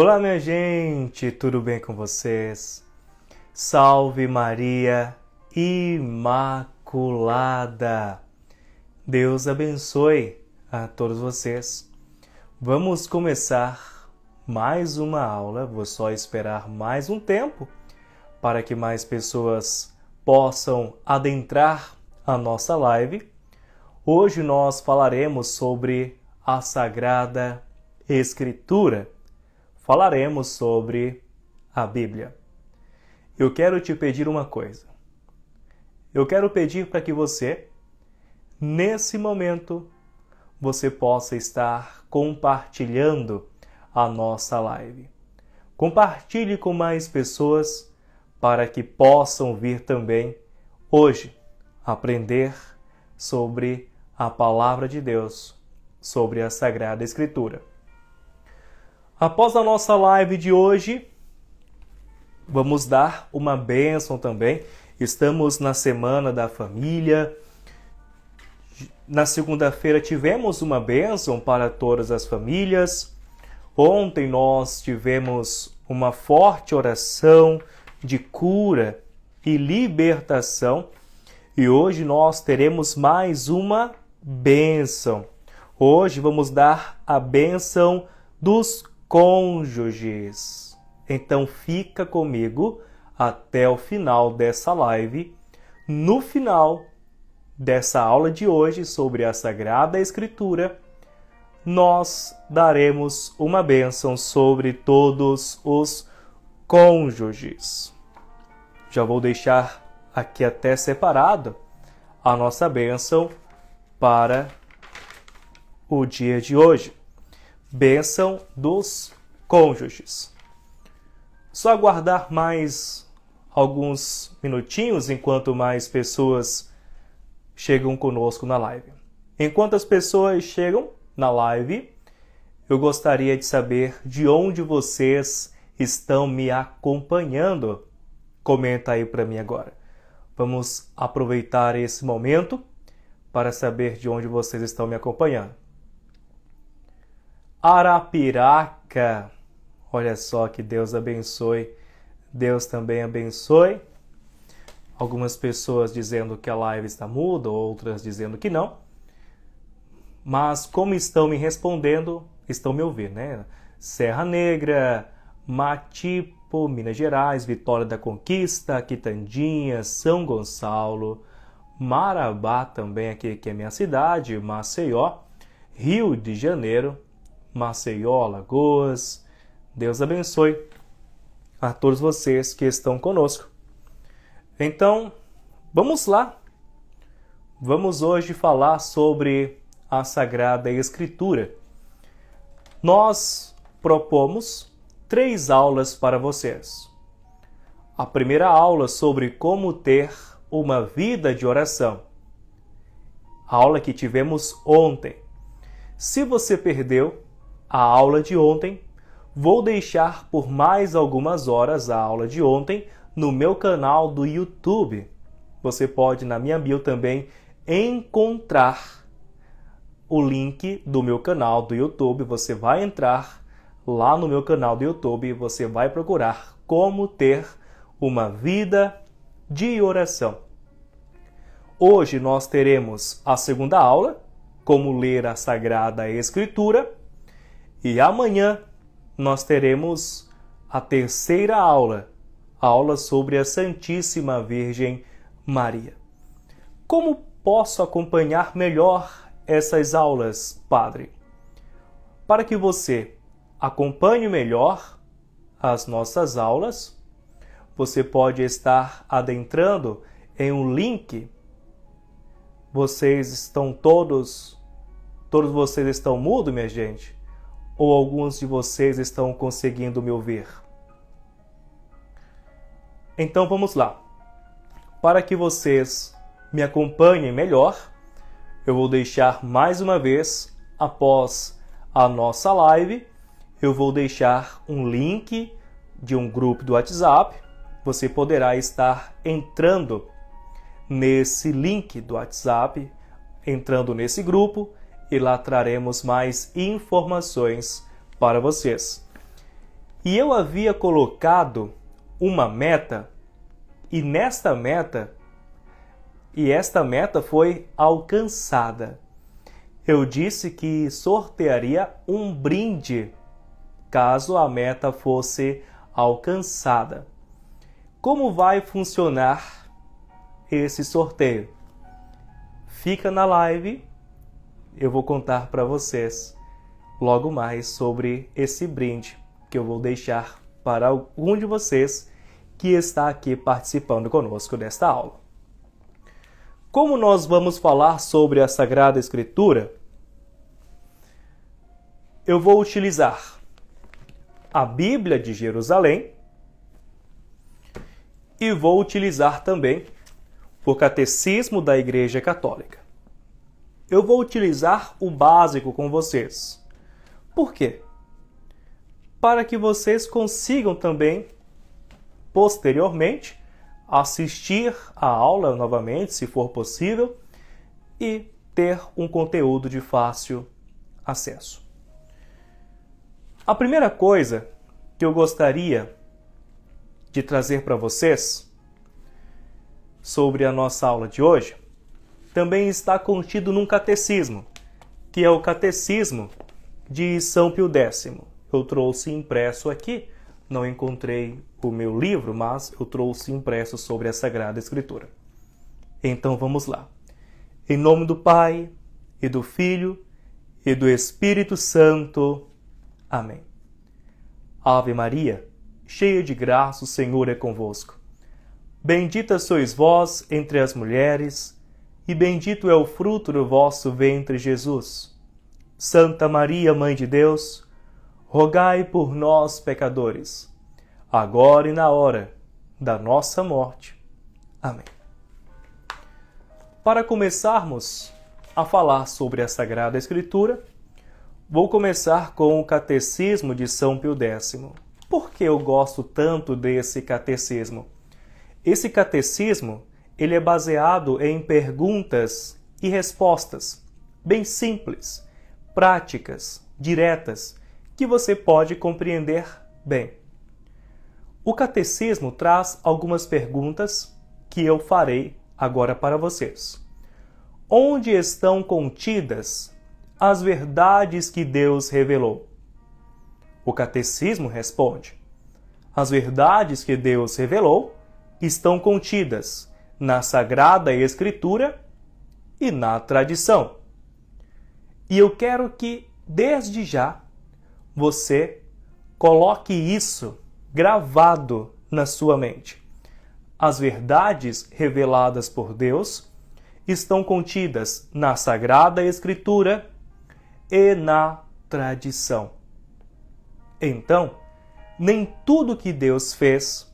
Olá, minha gente, tudo bem com vocês? Salve Maria Imaculada! Deus abençoe a todos vocês. Vamos começar mais uma aula, vou só esperar mais um tempo para que mais pessoas possam adentrar a nossa live. Hoje nós falaremos sobre a Sagrada Escritura falaremos sobre a Bíblia. Eu quero te pedir uma coisa. Eu quero pedir para que você, nesse momento, você possa estar compartilhando a nossa live. Compartilhe com mais pessoas para que possam vir também hoje aprender sobre a palavra de Deus, sobre a Sagrada Escritura. Após a nossa live de hoje, vamos dar uma bênção também. Estamos na semana da família. Na segunda-feira tivemos uma bênção para todas as famílias. Ontem nós tivemos uma forte oração de cura e libertação. E hoje nós teremos mais uma bênção. Hoje vamos dar a bênção dos cônjuges. Então fica comigo até o final dessa live. No final dessa aula de hoje sobre a Sagrada Escritura, nós daremos uma bênção sobre todos os cônjuges. Já vou deixar aqui até separado a nossa bênção para o dia de hoje bênção dos cônjuges. Só aguardar mais alguns minutinhos enquanto mais pessoas chegam conosco na live. Enquanto as pessoas chegam na live, eu gostaria de saber de onde vocês estão me acompanhando. Comenta aí para mim agora. Vamos aproveitar esse momento para saber de onde vocês estão me acompanhando. Arapiraca. Olha só que Deus abençoe. Deus também abençoe. Algumas pessoas dizendo que a live está muda, outras dizendo que não. Mas como estão me respondendo, estão me ouvindo, né? Serra Negra, Matipo, Minas Gerais, Vitória da Conquista, Quitandinha, São Gonçalo, Marabá também aqui que é minha cidade, Maceió, Rio de Janeiro, Maceió, Lagoas. Deus abençoe a todos vocês que estão conosco. Então, vamos lá. Vamos hoje falar sobre a Sagrada Escritura. Nós propomos três aulas para vocês. A primeira aula sobre como ter uma vida de oração. A aula que tivemos ontem. Se você perdeu, a aula de ontem, vou deixar por mais algumas horas a aula de ontem no meu canal do YouTube. Você pode na minha bio também encontrar o link do meu canal do YouTube. Você vai entrar lá no meu canal do YouTube e você vai procurar como ter uma vida de oração. Hoje nós teremos a segunda aula, como ler a Sagrada Escritura e amanhã nós teremos a terceira aula, a aula sobre a Santíssima Virgem Maria. Como posso acompanhar melhor essas aulas, Padre? Para que você acompanhe melhor as nossas aulas, você pode estar adentrando em um link. Vocês estão todos, todos vocês estão mudo, minha gente? ou alguns de vocês estão conseguindo me ouvir? Então vamos lá. Para que vocês me acompanhem melhor, eu vou deixar mais uma vez, após a nossa live, eu vou deixar um link de um grupo do WhatsApp. Você poderá estar entrando nesse link do WhatsApp, entrando nesse grupo e lá traremos mais informações para vocês. E eu havia colocado uma meta e nesta meta e esta meta foi alcançada. Eu disse que sortearia um brinde caso a meta fosse alcançada. Como vai funcionar esse sorteio? Fica na live eu vou contar para vocês logo mais sobre esse brinde que eu vou deixar para algum de vocês que está aqui participando conosco desta aula. Como nós vamos falar sobre a Sagrada Escritura, eu vou utilizar a Bíblia de Jerusalém e vou utilizar também o Catecismo da Igreja Católica eu vou utilizar o básico com vocês. Por quê? Para que vocês consigam também, posteriormente, assistir a aula novamente, se for possível, e ter um conteúdo de fácil acesso. A primeira coisa que eu gostaria de trazer para vocês sobre a nossa aula de hoje também está contido num catecismo, que é o Catecismo de São Pio X. Eu trouxe impresso aqui, não encontrei o meu livro, mas eu trouxe impresso sobre a Sagrada Escritura. Então vamos lá. Em nome do Pai, e do Filho, e do Espírito Santo. Amém. Ave Maria, cheia de graça, o Senhor é convosco. Bendita sois vós entre as mulheres e bendito é o fruto do vosso ventre, Jesus. Santa Maria, Mãe de Deus, rogai por nós, pecadores, agora e na hora da nossa morte. Amém. Para começarmos a falar sobre a Sagrada Escritura, vou começar com o Catecismo de São Pio X. Por que eu gosto tanto desse catecismo? Esse catecismo ele é baseado em perguntas e respostas bem simples, práticas, diretas, que você pode compreender bem. O catecismo traz algumas perguntas que eu farei agora para vocês. Onde estão contidas as verdades que Deus revelou? O catecismo responde: As verdades que Deus revelou estão contidas na Sagrada Escritura e na tradição. E eu quero que, desde já, você coloque isso gravado na sua mente. As verdades reveladas por Deus estão contidas na Sagrada Escritura e na tradição. Então, nem tudo que Deus fez,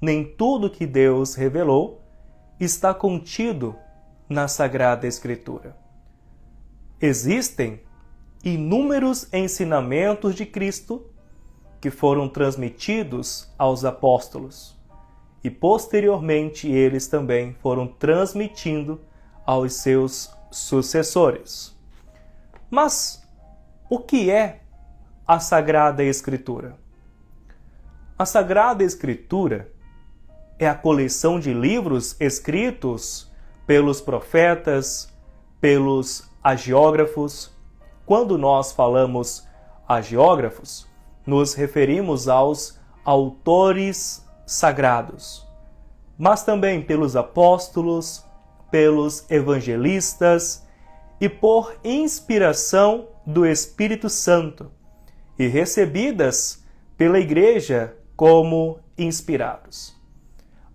nem tudo que Deus revelou está contido na Sagrada Escritura. Existem inúmeros ensinamentos de Cristo que foram transmitidos aos apóstolos e posteriormente eles também foram transmitindo aos seus sucessores. Mas o que é a Sagrada Escritura? A Sagrada Escritura é a coleção de livros escritos pelos profetas, pelos agiógrafos. Quando nós falamos agiógrafos, nos referimos aos autores sagrados, mas também pelos apóstolos, pelos evangelistas e por inspiração do Espírito Santo e recebidas pela Igreja como inspirados.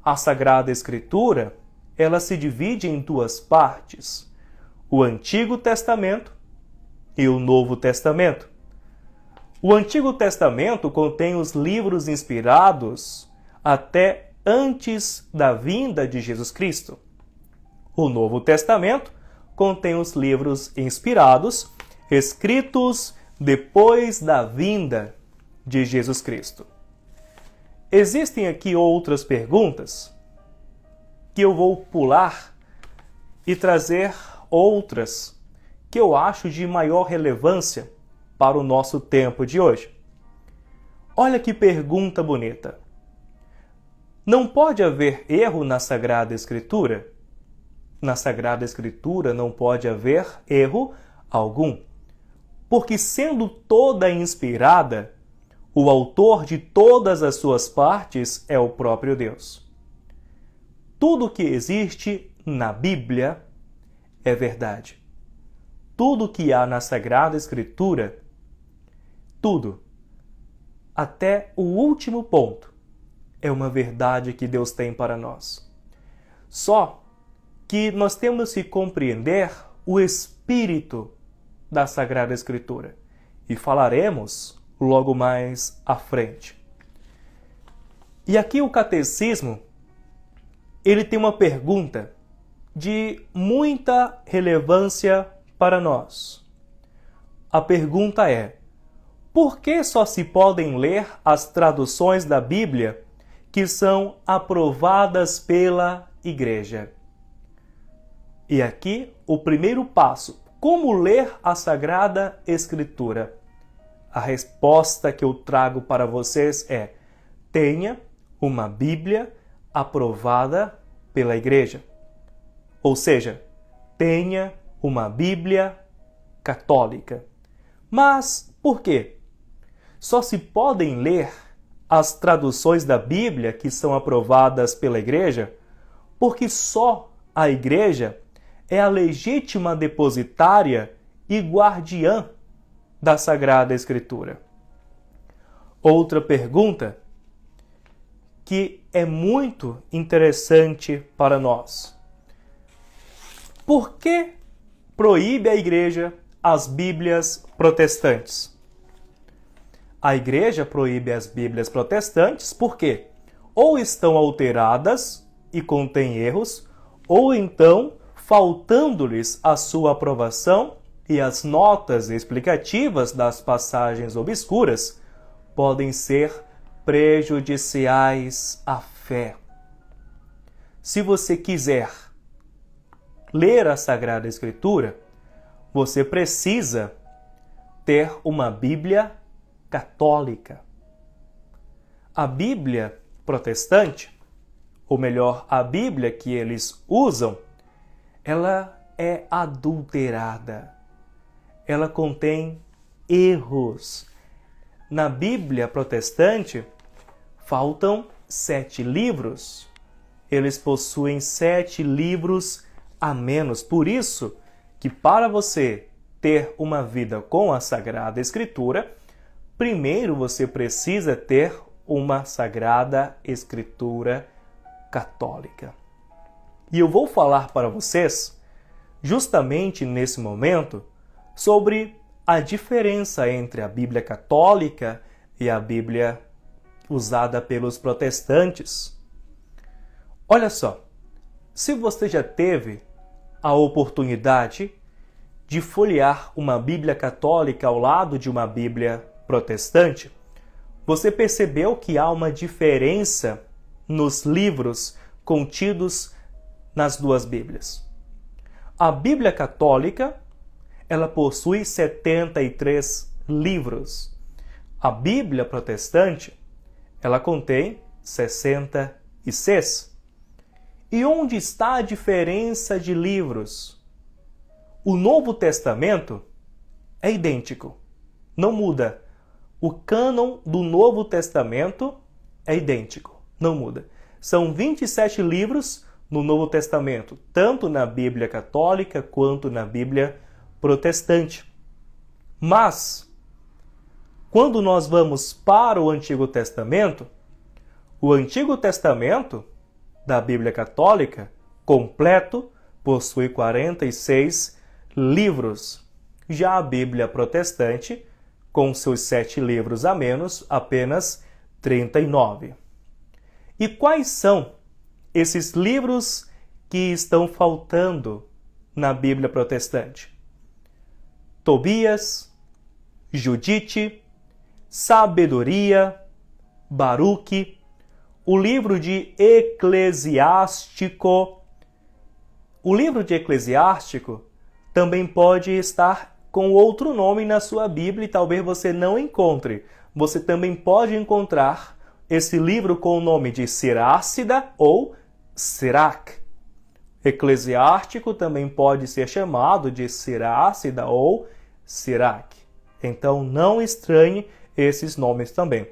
A Sagrada Escritura, ela se divide em duas partes: o Antigo Testamento e o Novo Testamento. O Antigo Testamento contém os livros inspirados até antes da vinda de Jesus Cristo. O Novo Testamento contém os livros inspirados, escritos depois da vinda de Jesus Cristo. Existem aqui outras perguntas que eu vou pular e trazer outras que eu acho de maior relevância para o nosso tempo de hoje. Olha que pergunta bonita. Não pode haver erro na Sagrada Escritura? Na Sagrada Escritura não pode haver erro algum, porque sendo toda inspirada, o autor de todas as suas partes é o próprio Deus. Tudo que existe na Bíblia é verdade. Tudo que há na Sagrada Escritura, tudo, até o último ponto, é uma verdade que Deus tem para nós. Só que nós temos que compreender o espírito da Sagrada Escritura. E falaremos logo mais à frente. E aqui o catecismo ele tem uma pergunta de muita relevância para nós. A pergunta é: por que só se podem ler as traduções da Bíblia que são aprovadas pela Igreja? E aqui o primeiro passo: como ler a Sagrada Escritura? a resposta que eu trago para vocês é: tenha uma Bíblia aprovada pela Igreja. Ou seja, tenha uma Bíblia católica. Mas por quê? Só se podem ler as traduções da Bíblia que são aprovadas pela Igreja porque só a Igreja é a legítima depositária e guardiã da Sagrada Escritura. Outra pergunta que é muito interessante para nós. Por que proíbe a igreja as Bíblias protestantes? A igreja proíbe as Bíblias protestantes porque ou estão alteradas e contêm erros, ou então faltando-lhes a sua aprovação e as notas explicativas das passagens obscuras podem ser prejudiciais à fé. Se você quiser ler a Sagrada Escritura, você precisa ter uma Bíblia católica. A Bíblia protestante, ou melhor, a Bíblia que eles usam, ela é adulterada ela contém erros. Na Bíblia protestante, faltam sete livros. Eles possuem sete livros a menos. Por isso, que para você ter uma vida com a Sagrada Escritura, primeiro você precisa ter uma Sagrada Escritura católica. E eu vou falar para vocês, justamente nesse momento, sobre a diferença entre a Bíblia católica e a Bíblia usada pelos protestantes. Olha só, se você já teve a oportunidade de folhear uma Bíblia católica ao lado de uma Bíblia protestante, você percebeu que há uma diferença nos livros contidos nas duas Bíblias. A Bíblia católica ela possui 73 livros. A Bíblia protestante, ela contém 66. E onde está a diferença de livros? O Novo Testamento é idêntico, não muda. O cânon do Novo Testamento é idêntico, não muda. São 27 livros no Novo Testamento, tanto na Bíblia Católica quanto na Bíblia protestante. Mas, quando nós vamos para o Antigo Testamento, o Antigo Testamento da Bíblia Católica, completo, possui 46 livros. Já a Bíblia Protestante, com seus sete livros a menos, apenas 39. E quais são esses livros que estão faltando na Bíblia Protestante? Tobias, Judite, Sabedoria, Baruque, o livro de Eclesiástico. O livro de Eclesiástico também pode estar com outro nome na sua Bíblia e talvez você não encontre. Você também pode encontrar esse livro com o nome de Serácida ou Sirac. Eclesiástico também pode ser chamado de Serácida ou Sirac. Então não estranhe esses nomes também.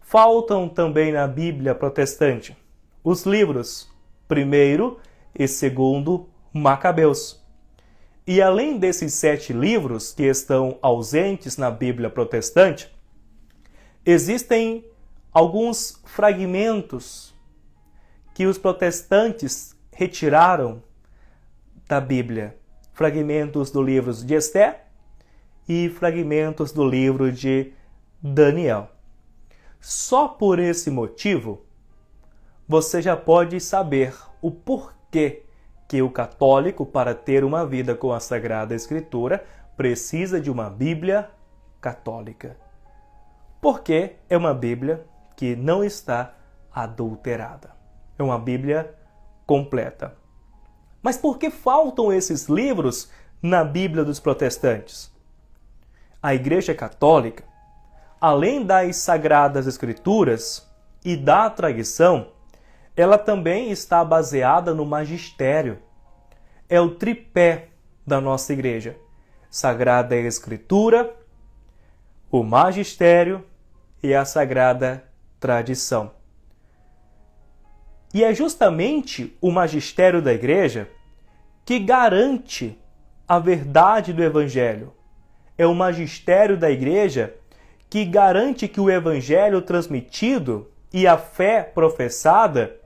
Faltam também na Bíblia protestante os livros primeiro e segundo Macabeus. E além desses sete livros que estão ausentes na Bíblia protestante, existem alguns fragmentos que os protestantes retiraram da Bíblia. Fragmentos do livro de Esté, e fragmentos do livro de Daniel. Só por esse motivo, você já pode saber o porquê que o católico, para ter uma vida com a Sagrada Escritura, precisa de uma Bíblia católica. Porque é uma Bíblia que não está adulterada. É uma Bíblia completa. Mas por que faltam esses livros na Bíblia dos protestantes? a Igreja Católica, além das Sagradas Escrituras e da tradição, ela também está baseada no magistério. É o tripé da nossa Igreja: Sagrada Escritura, o magistério e a Sagrada Tradição. E é justamente o magistério da Igreja que garante a verdade do Evangelho, é o magistério da igreja que garante que o evangelho transmitido e a fé professada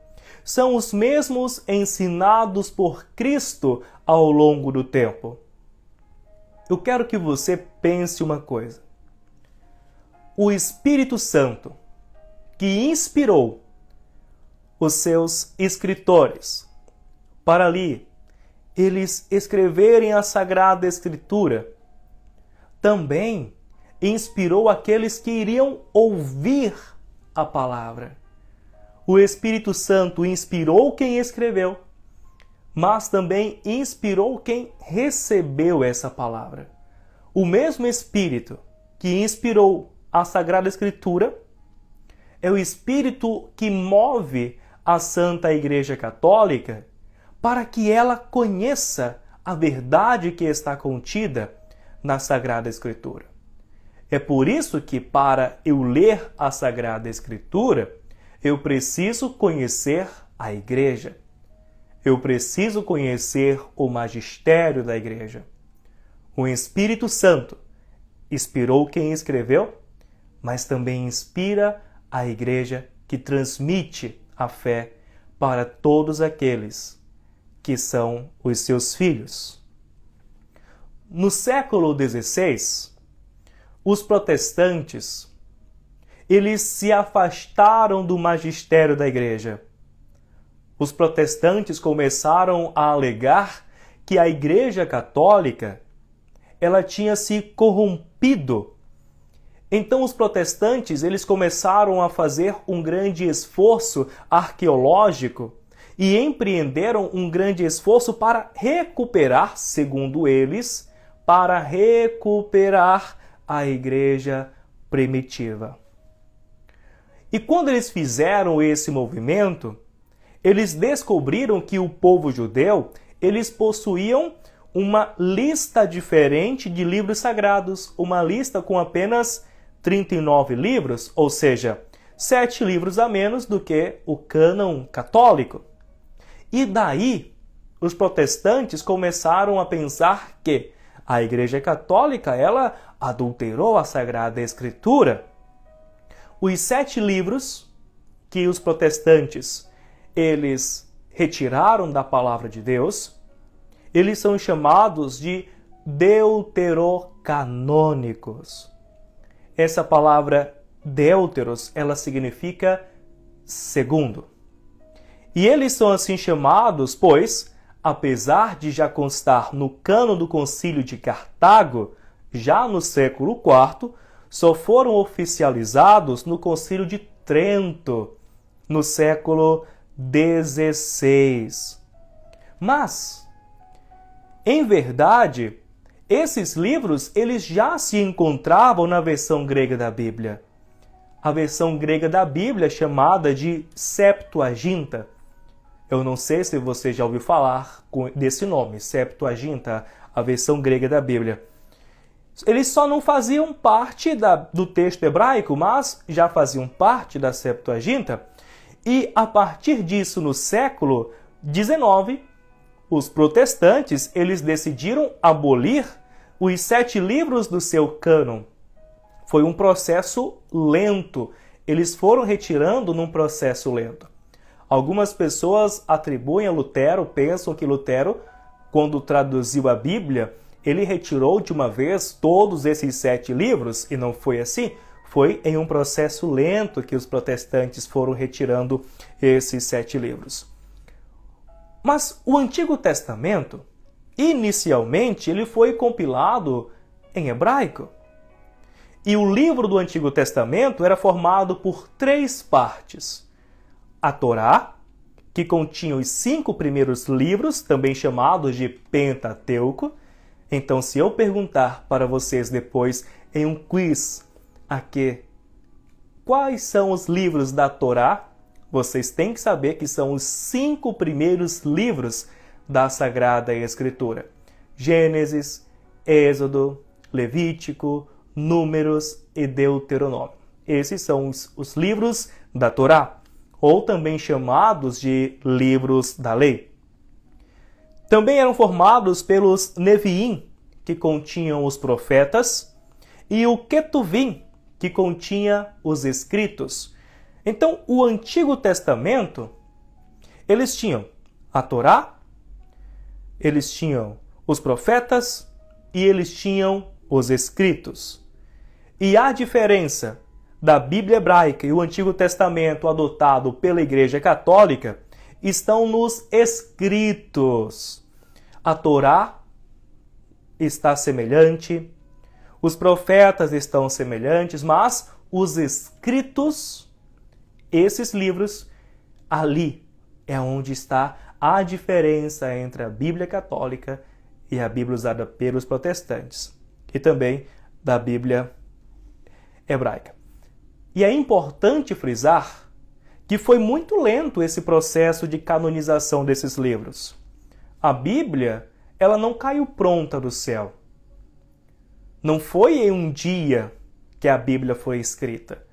são os mesmos ensinados por Cristo ao longo do tempo. Eu quero que você pense uma coisa. O Espírito Santo, que inspirou os seus escritores para ali eles escreverem a Sagrada Escritura também inspirou aqueles que iriam ouvir a palavra. O Espírito Santo inspirou quem escreveu, mas também inspirou quem recebeu essa palavra. O mesmo Espírito que inspirou a Sagrada Escritura é o Espírito que move a Santa Igreja Católica para que ela conheça a verdade que está contida na Sagrada Escritura. É por isso que, para eu ler a Sagrada Escritura, eu preciso conhecer a Igreja. Eu preciso conhecer o magistério da Igreja. O Espírito Santo inspirou quem escreveu, mas também inspira a Igreja que transmite a fé para todos aqueles que são os seus filhos. No século XVI, os protestantes eles se afastaram do magistério da igreja. Os protestantes começaram a alegar que a igreja católica ela tinha se corrompido. Então os protestantes, eles começaram a fazer um grande esforço arqueológico e empreenderam um grande esforço para recuperar, segundo eles, para recuperar a igreja primitiva. E quando eles fizeram esse movimento, eles descobriram que o povo judeu, eles possuíam uma lista diferente de livros sagrados, uma lista com apenas 39 livros, ou seja, sete livros a menos do que o cânon católico. E daí, os protestantes começaram a pensar que a Igreja Católica, ela adulterou a Sagrada Escritura. Os sete livros que os protestantes eles retiraram da palavra de Deus, eles são chamados de deuterocanônicos. Essa palavra deuteros, ela significa segundo. E eles são assim chamados, pois apesar de já constar no cano do Concílio de Cartago, já no século IV, só foram oficializados no Concílio de Trento, no século XVI. Mas, em verdade, esses livros eles já se encontravam na versão grega da Bíblia. A versão grega da Bíblia chamada de Septuaginta eu não sei se você já ouviu falar desse nome, Septuaginta, a versão grega da Bíblia. Eles só não faziam parte da, do texto hebraico, mas já faziam parte da Septuaginta. E a partir disso, no século XIX, os protestantes eles decidiram abolir os sete livros do seu cânon. Foi um processo lento. Eles foram retirando num processo lento. Algumas pessoas atribuem a Lutero, pensam que Lutero, quando traduziu a Bíblia, ele retirou de uma vez todos esses sete livros, e não foi assim. Foi em um processo lento que os protestantes foram retirando esses sete livros. Mas o Antigo Testamento, inicialmente, ele foi compilado em hebraico. E o livro do Antigo Testamento era formado por três partes a Torá, que continha os cinco primeiros livros, também chamados de Pentateuco. Então, se eu perguntar para vocês depois em um quiz aqui quais são os livros da Torá, vocês têm que saber que são os cinco primeiros livros da Sagrada Escritura: Gênesis, Êxodo, Levítico, Números e Deuteronômio. Esses são os, os livros da Torá ou também chamados de livros da lei. Também eram formados pelos Neviim, que continham os profetas, e o Ketuvim, que continha os escritos. Então, o Antigo Testamento, eles tinham a Torá, eles tinham os profetas e eles tinham os escritos. E a diferença da Bíblia hebraica e o Antigo Testamento adotado pela Igreja Católica estão nos escritos. A Torá está semelhante, os profetas estão semelhantes, mas os escritos, esses livros, ali é onde está a diferença entre a Bíblia católica e a Bíblia usada pelos protestantes e também da Bíblia hebraica. E é importante frisar que foi muito lento esse processo de canonização desses livros. A Bíblia, ela não caiu pronta do céu. Não foi em um dia que a Bíblia foi escrita.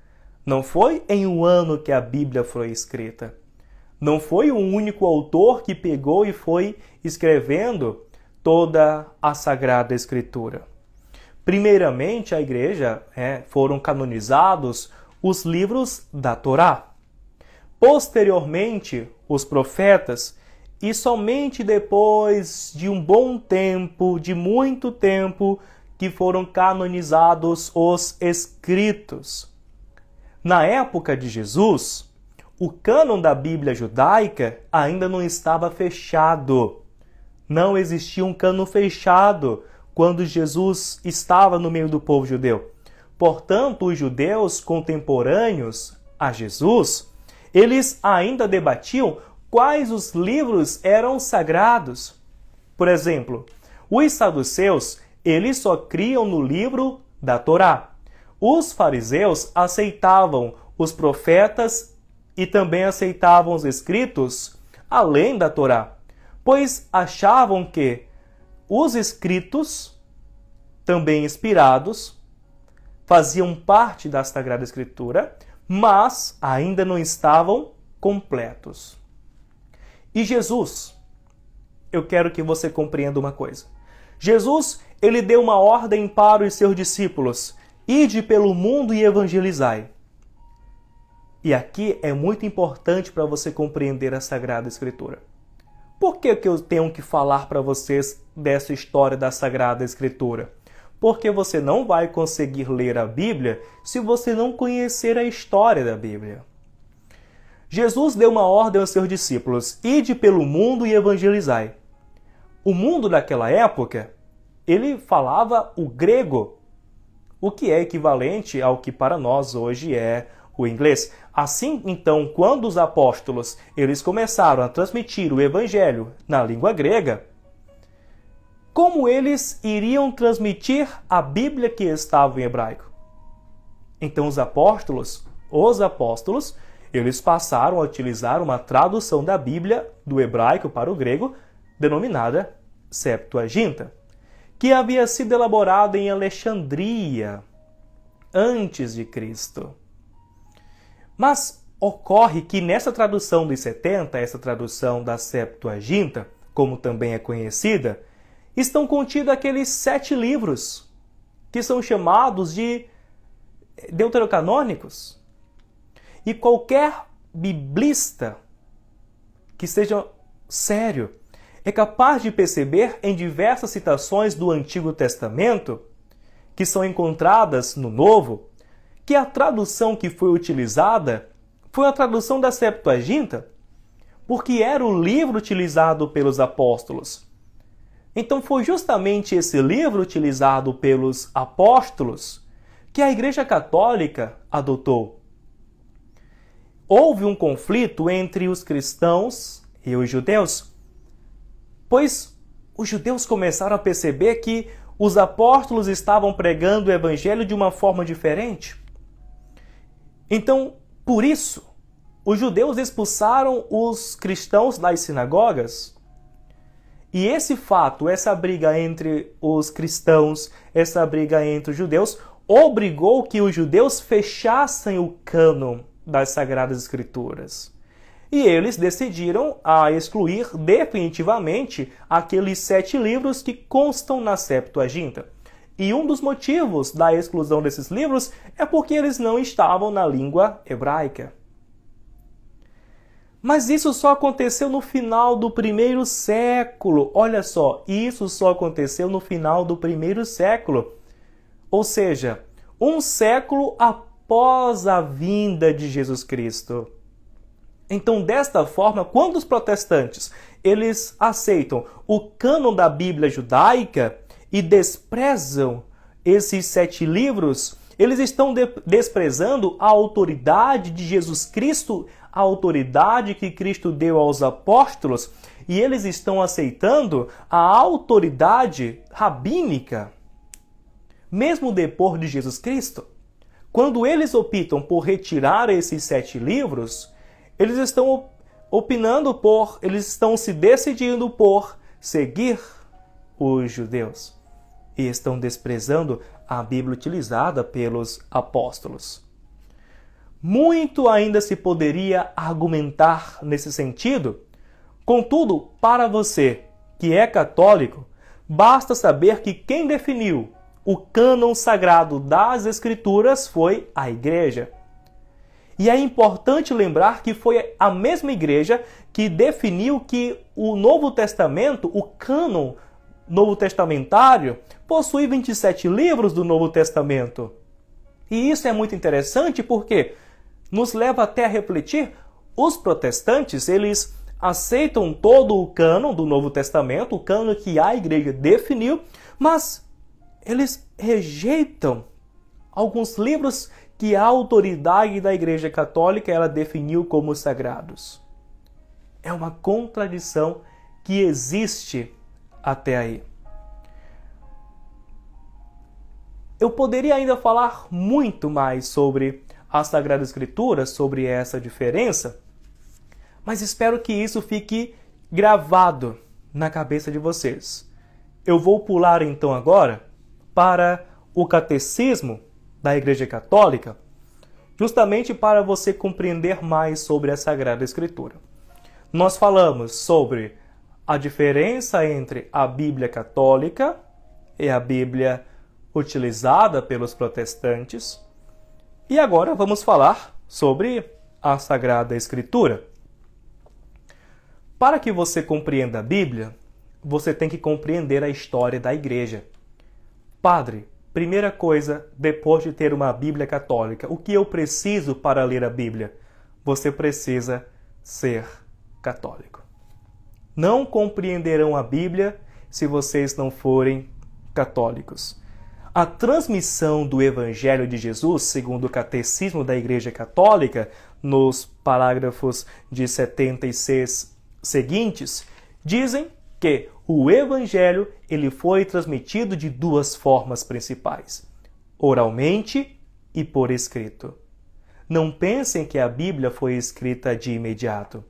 Não foi em um ano que a Bíblia foi escrita. Não foi um único autor que pegou e foi escrevendo toda a Sagrada Escritura. Primeiramente, a igreja é, foram canonizados os livros da Torá. Posteriormente, os profetas, e somente depois de um bom tempo, de muito tempo, que foram canonizados os escritos. Na época de Jesus, o cânon da Bíblia judaica ainda não estava fechado. Não existia um cânon fechado quando Jesus estava no meio do povo judeu. Portanto, os judeus contemporâneos a Jesus, eles ainda debatiam quais os livros eram sagrados. Por exemplo, os saduceus, eles só criam no livro da Torá. Os fariseus aceitavam os profetas e também aceitavam os escritos além da Torá, pois achavam que os escritos, também inspirados, faziam parte da Sagrada Escritura, mas ainda não estavam completos. E Jesus, eu quero que você compreenda uma coisa. Jesus, ele deu uma ordem para os seus discípulos: ide pelo mundo e evangelizai. E aqui é muito importante para você compreender a Sagrada Escritura. Por que, que eu tenho que falar para vocês dessa história da Sagrada Escritura? porque você não vai conseguir ler a Bíblia se você não conhecer a história da Bíblia. Jesus deu uma ordem aos seus discípulos: ide pelo mundo e evangelizai. O mundo daquela época, ele falava o grego, o que é equivalente ao que para nós hoje é o inglês. Assim, então, quando os apóstolos eles começaram a transmitir o evangelho na língua grega, como eles iriam transmitir a Bíblia que estava em hebraico. Então os apóstolos, os apóstolos, eles passaram a utilizar uma tradução da Bíblia do hebraico para o grego, denominada Septuaginta, que havia sido elaborada em Alexandria antes de Cristo. Mas ocorre que nessa tradução dos 70, essa tradução da Septuaginta, como também é conhecida, estão contidos aqueles sete livros que são chamados de deuterocanônicos. E qualquer biblista que seja sério é capaz de perceber em diversas citações do Antigo Testamento, que são encontradas no Novo, que a tradução que foi utilizada foi a tradução da Septuaginta, porque era o livro utilizado pelos apóstolos. Então foi justamente esse livro utilizado pelos apóstolos que a Igreja Católica adotou. Houve um conflito entre os cristãos e os judeus, pois os judeus começaram a perceber que os apóstolos estavam pregando o evangelho de uma forma diferente. Então, por isso, os judeus expulsaram os cristãos das sinagogas e esse fato, essa briga entre os cristãos, essa briga entre os judeus, obrigou que os judeus fechassem o cânon das Sagradas Escrituras. E eles decidiram a excluir definitivamente aqueles sete livros que constam na Septuaginta. E um dos motivos da exclusão desses livros é porque eles não estavam na língua hebraica. Mas isso só aconteceu no final do primeiro século. Olha só, isso só aconteceu no final do primeiro século. Ou seja, um século após a vinda de Jesus Cristo. Então, desta forma, quando os protestantes eles aceitam o cânon da Bíblia judaica e desprezam esses sete livros, eles estão de desprezando a autoridade de Jesus Cristo a autoridade que Cristo deu aos apóstolos e eles estão aceitando a autoridade rabínica, mesmo depois de Jesus Cristo. Quando eles optam por retirar esses sete livros, eles estão opinando por, eles estão se decidindo por seguir os judeus e estão desprezando a Bíblia utilizada pelos apóstolos. Muito ainda se poderia argumentar nesse sentido. Contudo, para você que é católico, basta saber que quem definiu o cânon sagrado das Escrituras foi a Igreja. E é importante lembrar que foi a mesma Igreja que definiu que o Novo Testamento, o cânon Novo Testamentário, possui 27 livros do Novo Testamento. E isso é muito interessante porque nos leva até a refletir, os protestantes, eles aceitam todo o cânon do Novo Testamento, o cânon que a igreja definiu, mas eles rejeitam alguns livros que a autoridade da Igreja Católica ela definiu como sagrados. É uma contradição que existe até aí. Eu poderia ainda falar muito mais sobre a Sagrada Escritura sobre essa diferença, mas espero que isso fique gravado na cabeça de vocês. Eu vou pular então agora para o Catecismo da Igreja Católica, justamente para você compreender mais sobre a Sagrada Escritura. Nós falamos sobre a diferença entre a Bíblia Católica e a Bíblia utilizada pelos protestantes e agora vamos falar sobre a Sagrada Escritura. Para que você compreenda a Bíblia, você tem que compreender a história da Igreja. Padre, primeira coisa, depois de ter uma Bíblia católica, o que eu preciso para ler a Bíblia? Você precisa ser católico. Não compreenderão a Bíblia se vocês não forem católicos. A transmissão do Evangelho de Jesus, segundo o Catecismo da Igreja Católica, nos parágrafos de 76 seguintes, dizem que o Evangelho ele foi transmitido de duas formas principais: oralmente e por escrito. Não pensem que a Bíblia foi escrita de imediato.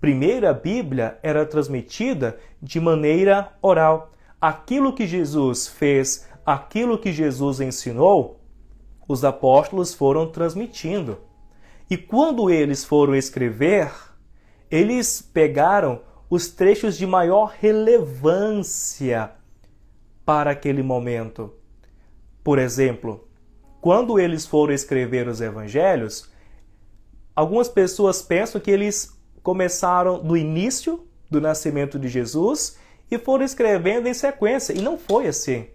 Primeiro, a Bíblia era transmitida de maneira oral. Aquilo que Jesus fez aquilo que Jesus ensinou, os apóstolos foram transmitindo. E quando eles foram escrever, eles pegaram os trechos de maior relevância para aquele momento. Por exemplo, quando eles foram escrever os evangelhos, algumas pessoas pensam que eles começaram do início do nascimento de Jesus e foram escrevendo em sequência, e não foi assim.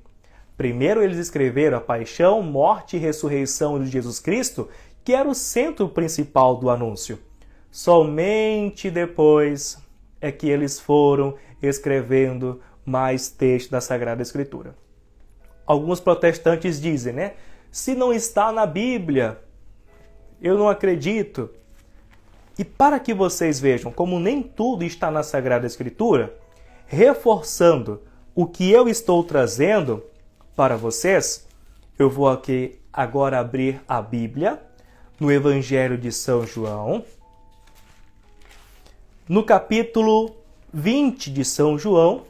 Primeiro, eles escreveram a paixão, morte e ressurreição de Jesus Cristo, que era o centro principal do anúncio. Somente depois é que eles foram escrevendo mais textos da Sagrada Escritura. Alguns protestantes dizem, né? Se não está na Bíblia, eu não acredito. E para que vocês vejam como nem tudo está na Sagrada Escritura, reforçando o que eu estou trazendo, para vocês, eu vou aqui agora abrir a Bíblia no Evangelho de São João, no capítulo 20 de São João,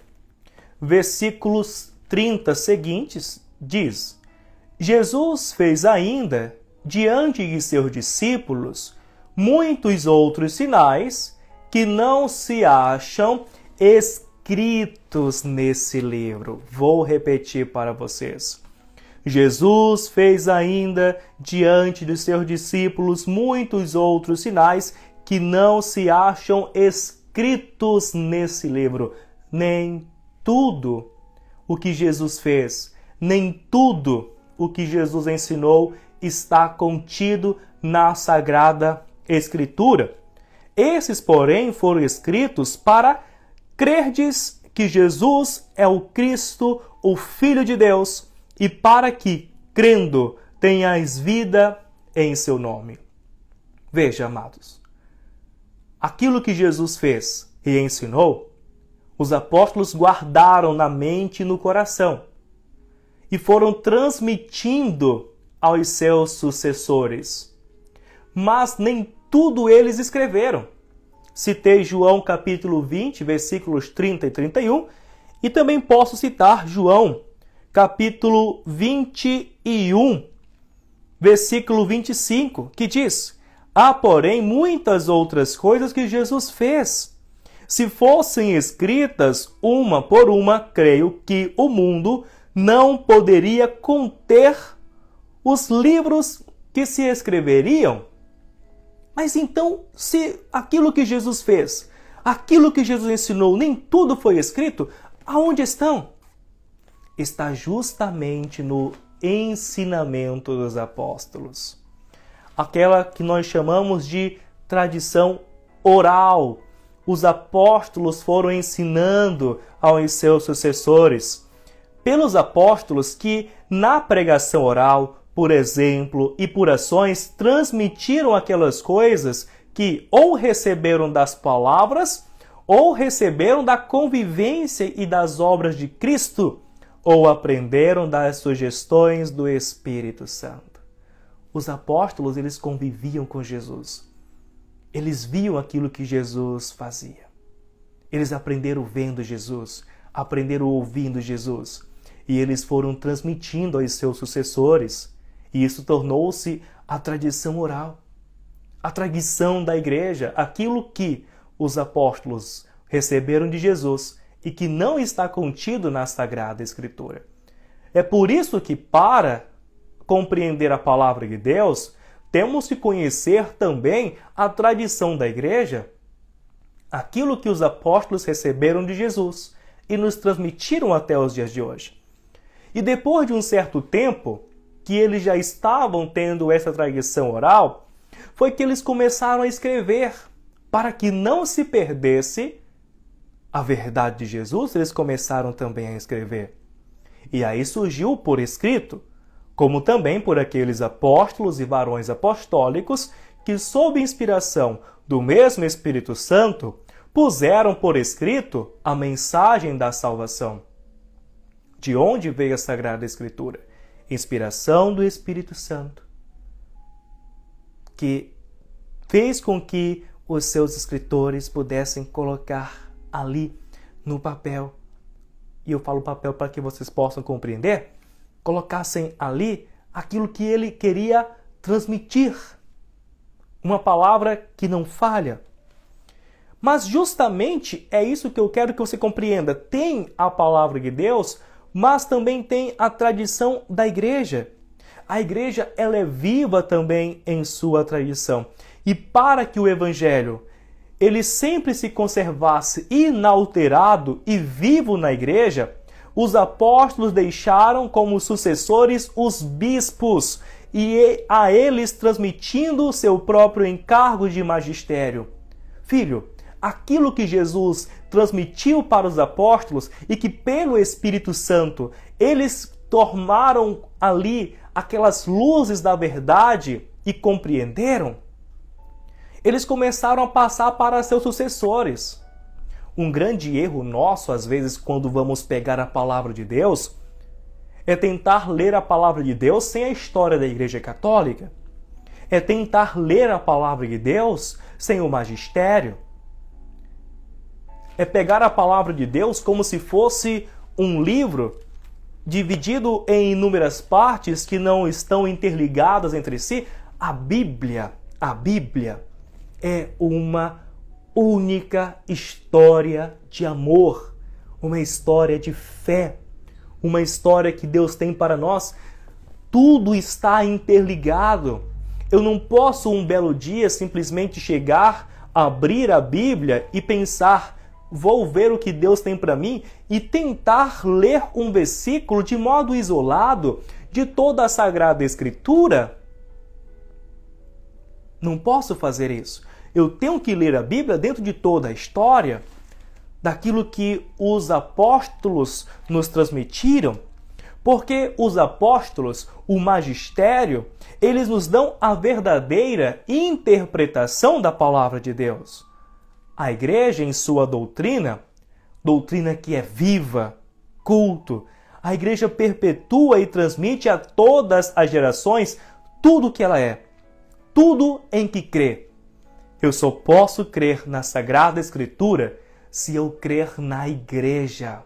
versículos 30 seguintes, diz: Jesus fez ainda, diante de seus discípulos, muitos outros sinais que não se acham escritos escritos nesse livro. Vou repetir para vocês. Jesus fez ainda diante de seus discípulos muitos outros sinais que não se acham escritos nesse livro. Nem tudo o que Jesus fez, nem tudo o que Jesus ensinou está contido na Sagrada Escritura. Esses, porém, foram escritos para Credes que Jesus é o Cristo, o Filho de Deus, e para que, crendo, tenhais vida em seu nome. Veja, amados, aquilo que Jesus fez e ensinou, os apóstolos guardaram na mente e no coração e foram transmitindo aos seus sucessores. Mas nem tudo eles escreveram. Citei João capítulo 20, versículos 30 e 31, e também posso citar João capítulo 21, versículo 25, que diz: Há, porém, muitas outras coisas que Jesus fez. Se fossem escritas uma por uma, creio que o mundo não poderia conter os livros que se escreveriam. Mas então, se aquilo que Jesus fez, aquilo que Jesus ensinou, nem tudo foi escrito, aonde estão? Está justamente no ensinamento dos apóstolos. Aquela que nós chamamos de tradição oral. Os apóstolos foram ensinando aos seus sucessores. Pelos apóstolos que, na pregação oral, por exemplo, e por ações transmitiram aquelas coisas que ou receberam das palavras ou receberam da convivência e das obras de Cristo ou aprenderam das sugestões do Espírito Santo. Os apóstolos, eles conviviam com Jesus. Eles viam aquilo que Jesus fazia. Eles aprenderam vendo Jesus, aprenderam ouvindo Jesus, e eles foram transmitindo aos seus sucessores e isso tornou-se a tradição oral, a tradição da igreja, aquilo que os apóstolos receberam de Jesus e que não está contido na Sagrada Escritura. É por isso que, para compreender a palavra de Deus, temos que conhecer também a tradição da igreja, aquilo que os apóstolos receberam de Jesus e nos transmitiram até os dias de hoje. E depois de um certo tempo, que eles já estavam tendo essa tradição oral, foi que eles começaram a escrever para que não se perdesse a verdade de Jesus, eles começaram também a escrever. E aí surgiu por escrito, como também por aqueles apóstolos e varões apostólicos que, sob inspiração do mesmo Espírito Santo, puseram por escrito a mensagem da salvação. De onde veio a Sagrada Escritura? inspiração do Espírito Santo, que fez com que os seus escritores pudessem colocar ali no papel, e eu falo papel para que vocês possam compreender, colocassem ali aquilo que ele queria transmitir. Uma palavra que não falha. Mas justamente é isso que eu quero que você compreenda. Tem a palavra de Deus mas também tem a tradição da igreja. A igreja ela é viva também em sua tradição. E para que o evangelho ele sempre se conservasse inalterado e vivo na igreja, os apóstolos deixaram como sucessores os bispos e a eles transmitindo o seu próprio encargo de magistério. Filho, aquilo que Jesus transmitiu para os apóstolos e que, pelo Espírito Santo, eles tornaram ali aquelas luzes da verdade e compreenderam, eles começaram a passar para seus sucessores. Um grande erro nosso, às vezes, quando vamos pegar a palavra de Deus, é tentar ler a palavra de Deus sem a história da Igreja Católica. É tentar ler a palavra de Deus sem o magistério é pegar a palavra de Deus como se fosse um livro dividido em inúmeras partes que não estão interligadas entre si. A Bíblia, a Bíblia é uma única história de amor, uma história de fé, uma história que Deus tem para nós. Tudo está interligado. Eu não posso um belo dia simplesmente chegar, abrir a Bíblia e pensar: vou ver o que Deus tem para mim e tentar ler um versículo de modo isolado de toda a Sagrada Escritura? Não posso fazer isso. Eu tenho que ler a Bíblia dentro de toda a história, daquilo que os apóstolos nos transmitiram, porque os apóstolos, o magistério, eles nos dão a verdadeira interpretação da palavra de Deus. A igreja, em sua doutrina, doutrina que é viva, culto, a igreja perpetua e transmite a todas as gerações tudo o que ela é, tudo em que crê. Eu só posso crer na Sagrada Escritura se eu crer na igreja.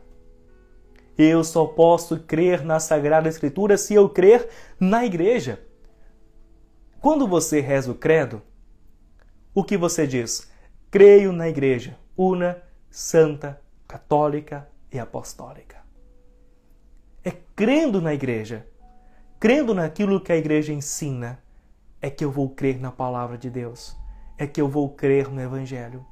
Eu só posso crer na Sagrada Escritura se eu crer na igreja. Quando você reza o credo, o que você diz? Creio na Igreja una, santa, católica e apostólica. É crendo na Igreja, crendo naquilo que a Igreja ensina, é que eu vou crer na palavra de Deus, é que eu vou crer no Evangelho.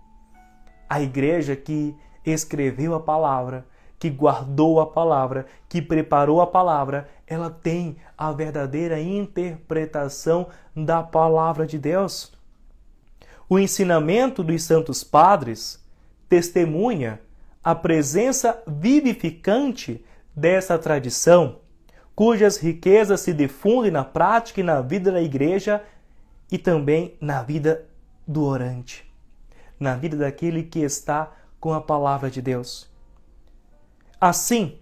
A Igreja que escreveu a palavra, que guardou a palavra, que preparou a palavra, ela tem a verdadeira interpretação da palavra de Deus. O ensinamento dos Santos Padres testemunha a presença vivificante dessa tradição, cujas riquezas se difundem na prática e na vida da igreja e também na vida do orante, na vida daquele que está com a palavra de Deus. Assim,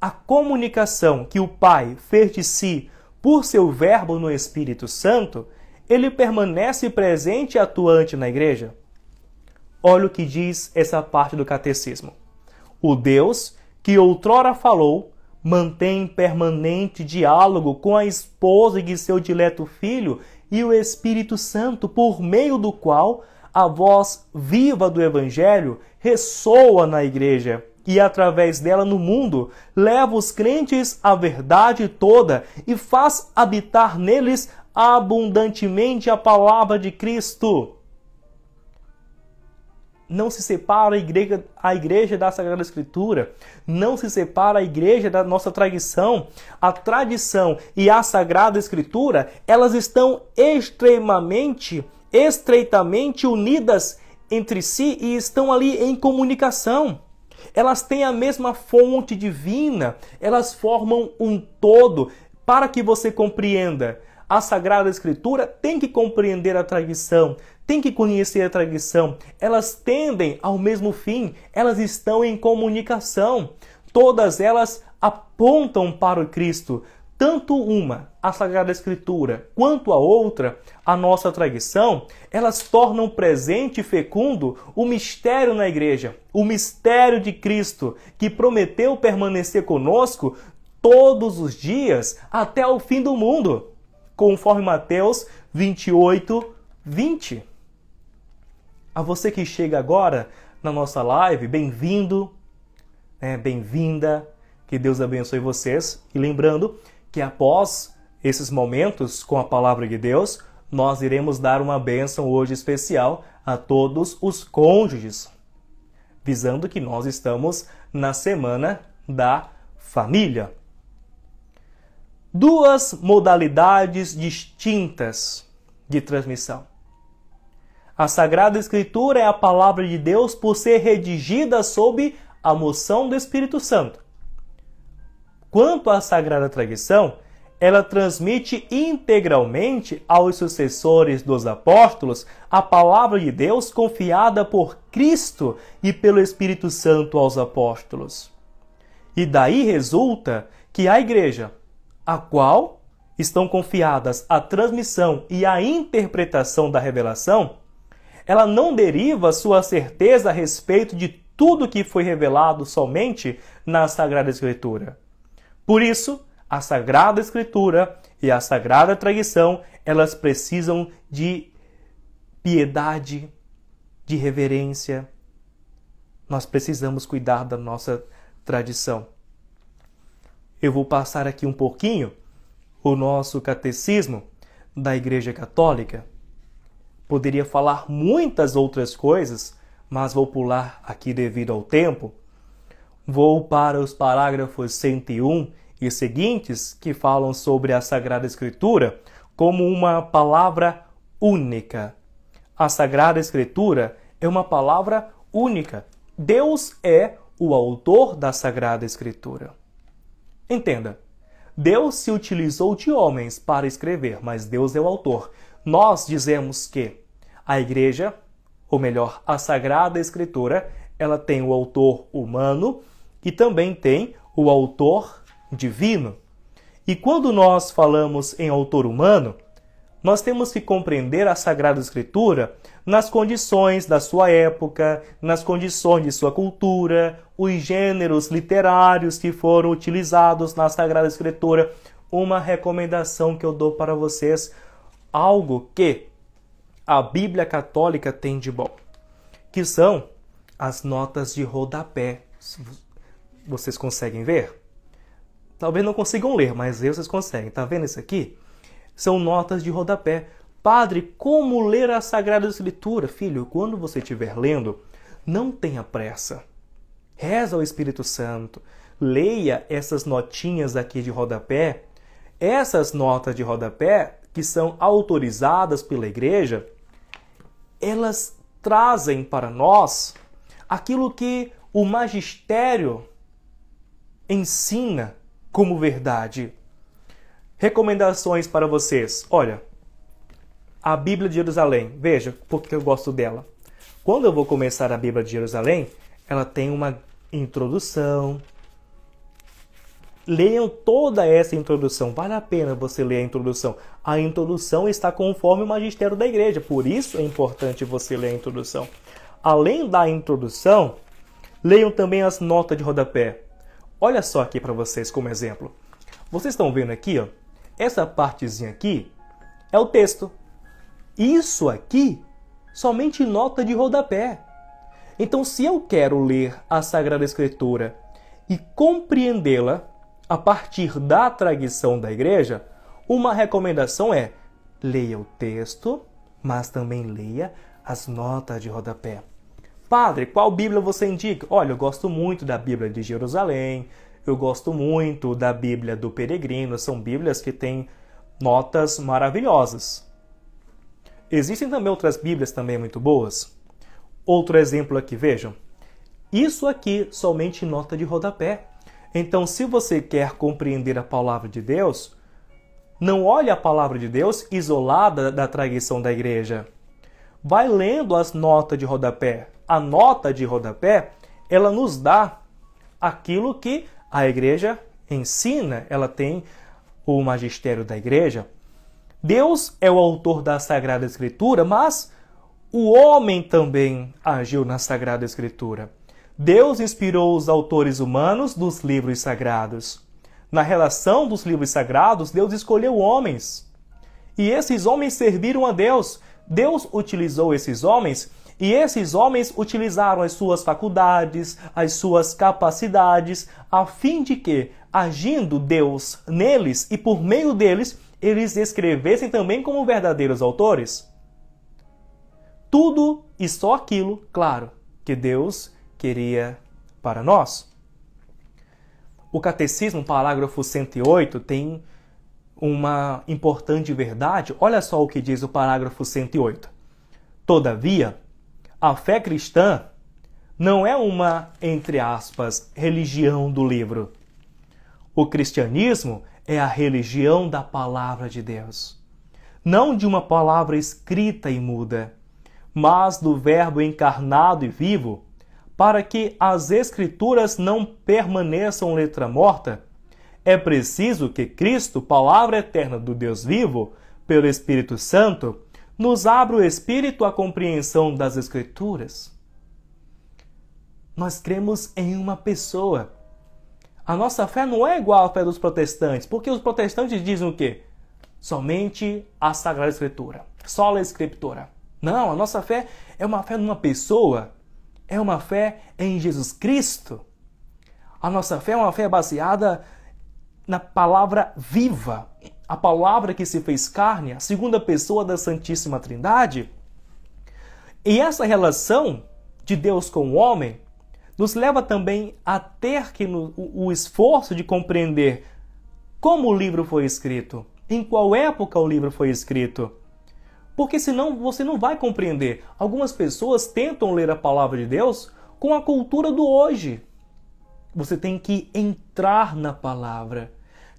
a comunicação que o Pai fez de si por seu Verbo no Espírito Santo ele permanece presente e atuante na igreja? Olha o que diz essa parte do catecismo. O Deus que outrora falou mantém permanente diálogo com a esposa de seu dileto filho e o Espírito Santo, por meio do qual a voz viva do Evangelho ressoa na igreja e, através dela no mundo, leva os crentes à verdade toda e faz habitar neles abundantemente a palavra de Cristo. Não se separa a igreja, a igreja da Sagrada Escritura, não se separa a igreja da nossa tradição. A tradição e a Sagrada Escritura, elas estão extremamente, estreitamente unidas entre si e estão ali em comunicação. Elas têm a mesma fonte divina, elas formam um todo. Para que você compreenda, a Sagrada Escritura tem que compreender a tradição, tem que conhecer a tradição. Elas tendem ao mesmo fim, elas estão em comunicação. Todas elas apontam para o Cristo. Tanto uma, a Sagrada Escritura, quanto a outra, a nossa tradição, elas tornam presente e fecundo o mistério na igreja, o mistério de Cristo, que prometeu permanecer conosco todos os dias até o fim do mundo conforme Mateus 28, 20. A você que chega agora na nossa live, bem-vindo, né? bem-vinda, que Deus abençoe vocês. E lembrando que após esses momentos com a palavra de Deus, nós iremos dar uma bênção hoje especial a todos os cônjuges, visando que nós estamos na semana da família duas modalidades distintas de transmissão. A Sagrada Escritura é a palavra de Deus por ser redigida sob a moção do Espírito Santo. Quanto à Sagrada Tradição, ela transmite integralmente aos sucessores dos apóstolos a palavra de Deus confiada por Cristo e pelo Espírito Santo aos apóstolos. E daí resulta que a Igreja, a qual estão confiadas a transmissão e a interpretação da revelação, ela não deriva sua certeza a respeito de tudo que foi revelado somente na Sagrada Escritura. Por isso, a Sagrada Escritura e a Sagrada Tradição, elas precisam de piedade, de reverência. Nós precisamos cuidar da nossa tradição eu vou passar aqui um pouquinho o nosso catecismo da Igreja Católica. Poderia falar muitas outras coisas, mas vou pular aqui devido ao tempo. Vou para os parágrafos 101 e seguintes que falam sobre a Sagrada Escritura como uma palavra única. A Sagrada Escritura é uma palavra única. Deus é o autor da Sagrada Escritura. Entenda. Deus se utilizou de homens para escrever, mas Deus é o autor. Nós dizemos que a igreja, ou melhor, a Sagrada Escritura, ela tem o autor humano e também tem o autor divino. E quando nós falamos em autor humano, nós temos que compreender a Sagrada Escritura nas condições da sua época, nas condições de sua cultura, os gêneros literários que foram utilizados na Sagrada Escritura. Uma recomendação que eu dou para vocês, algo que a Bíblia Católica tem de bom, que são as notas de rodapé. Vocês conseguem ver? Talvez não consigam ler, mas vocês conseguem. Tá vendo isso aqui? São notas de rodapé. Padre, como ler a Sagrada Escritura? Filho, quando você estiver lendo, não tenha pressa. Reza ao Espírito Santo. Leia essas notinhas aqui de rodapé. Essas notas de rodapé, que são autorizadas pela igreja, elas trazem para nós aquilo que o magistério ensina como verdade. Recomendações para vocês. Olha, a Bíblia de Jerusalém. Veja porque eu gosto dela. Quando eu vou começar a Bíblia de Jerusalém, ela tem uma introdução. Leiam toda essa introdução. Vale a pena você ler a introdução. A introdução está conforme o magistério da igreja, por isso é importante você ler a introdução. Além da introdução, leiam também as notas de rodapé. Olha só aqui para vocês como exemplo. Vocês estão vendo aqui, ó, essa partezinha aqui é o texto. Isso aqui somente nota de rodapé. Então, se eu quero ler a Sagrada Escritura e compreendê-la a partir da tradição da igreja, uma recomendação é leia o texto, mas também leia as notas de rodapé. Padre, qual Bíblia você indica? Olha, eu gosto muito da Bíblia de Jerusalém, eu gosto muito da Bíblia do Peregrino, são Bíblias que têm notas maravilhosas. Existem também outras Bíblias também muito boas. Outro exemplo aqui, vejam. Isso aqui somente nota de rodapé. Então, se você quer compreender a palavra de Deus, não olhe a palavra de Deus isolada da tradição da igreja. Vai lendo as notas de rodapé. A nota de rodapé, ela nos dá aquilo que a igreja ensina, ela tem o magistério da igreja, Deus é o autor da Sagrada Escritura, mas o homem também agiu na Sagrada Escritura. Deus inspirou os autores humanos dos livros sagrados. Na relação dos livros sagrados, Deus escolheu homens. E esses homens serviram a Deus. Deus utilizou esses homens e esses homens utilizaram as suas faculdades, as suas capacidades, a fim de que, agindo Deus neles e por meio deles, eles escrevessem também como verdadeiros autores? Tudo e só aquilo, claro, que Deus queria para nós. O Catecismo, parágrafo 108, tem uma importante verdade. Olha só o que diz o parágrafo 108. Todavia, a fé cristã não é uma, entre aspas, religião do livro. O cristianismo é a religião da palavra de Deus. Não de uma palavra escrita e muda, mas do Verbo encarnado e vivo, para que as Escrituras não permaneçam letra morta, é preciso que Cristo, palavra eterna do Deus vivo, pelo Espírito Santo, nos abra o Espírito à compreensão das Escrituras. Nós cremos em uma pessoa a nossa fé não é igual à fé dos protestantes, porque os protestantes dizem o quê? Somente a Sagrada Escritura, sola Escritura. Não, a nossa fé é uma fé numa pessoa, é uma fé em Jesus Cristo. A nossa fé é uma fé baseada na palavra viva, a palavra que se fez carne, a segunda pessoa da Santíssima Trindade. E essa relação de Deus com o homem nos leva também a ter que no, o, o esforço de compreender como o livro foi escrito, em qual época o livro foi escrito. Porque senão você não vai compreender. Algumas pessoas tentam ler a palavra de Deus com a cultura do hoje. Você tem que entrar na palavra,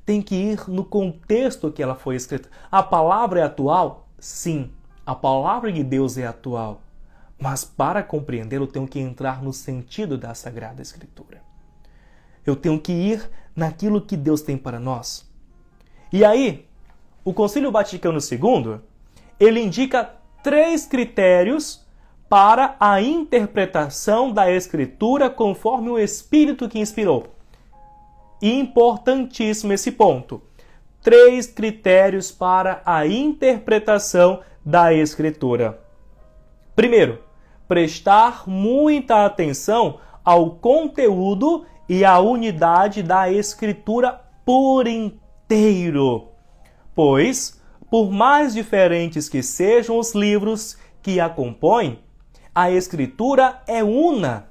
tem que ir no contexto que ela foi escrita. A palavra é atual? Sim, a palavra de Deus é atual. Mas para compreendê-lo, tenho que entrar no sentido da Sagrada Escritura. Eu tenho que ir naquilo que Deus tem para nós. E aí, o Concílio Vaticano II, ele indica três critérios para a interpretação da Escritura conforme o Espírito que inspirou. Importantíssimo esse ponto. Três critérios para a interpretação da Escritura. Primeiro, prestar muita atenção ao conteúdo e à unidade da escritura por inteiro. Pois, por mais diferentes que sejam os livros que a compõem, a escritura é una,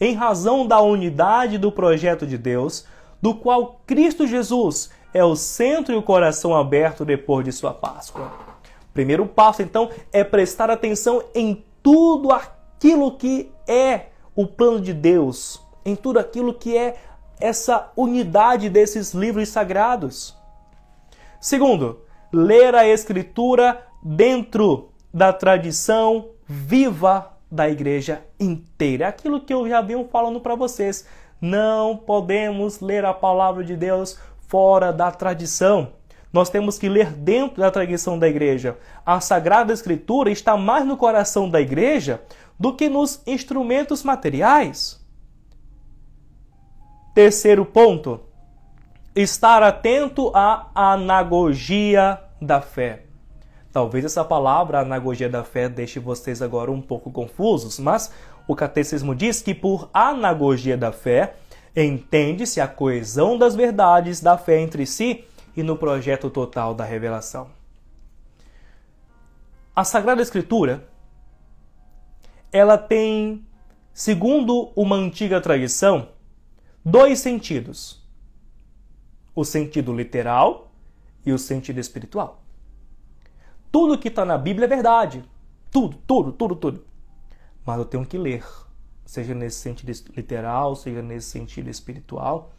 em razão da unidade do projeto de Deus, do qual Cristo Jesus é o centro e o coração aberto depois de sua Páscoa. Primeiro passo, então, é prestar atenção em tudo aquilo que é o plano de Deus, em tudo aquilo que é essa unidade desses livros sagrados. Segundo, ler a Escritura dentro da tradição viva da igreja inteira. Aquilo que eu já venho falando para vocês. Não podemos ler a palavra de Deus fora da tradição. Nós temos que ler dentro da tradição da igreja. A Sagrada Escritura está mais no coração da igreja do que nos instrumentos materiais. Terceiro ponto: estar atento à anagogia da fé. Talvez essa palavra, anagogia da fé, deixe vocês agora um pouco confusos, mas o catecismo diz que por anagogia da fé entende-se a coesão das verdades da fé entre si e no projeto total da revelação. A Sagrada Escritura ela tem, segundo uma antiga tradição, dois sentidos: o sentido literal e o sentido espiritual. Tudo que está na Bíblia é verdade. Tudo, tudo, tudo, tudo. Mas eu tenho que ler, seja nesse sentido literal, seja nesse sentido espiritual.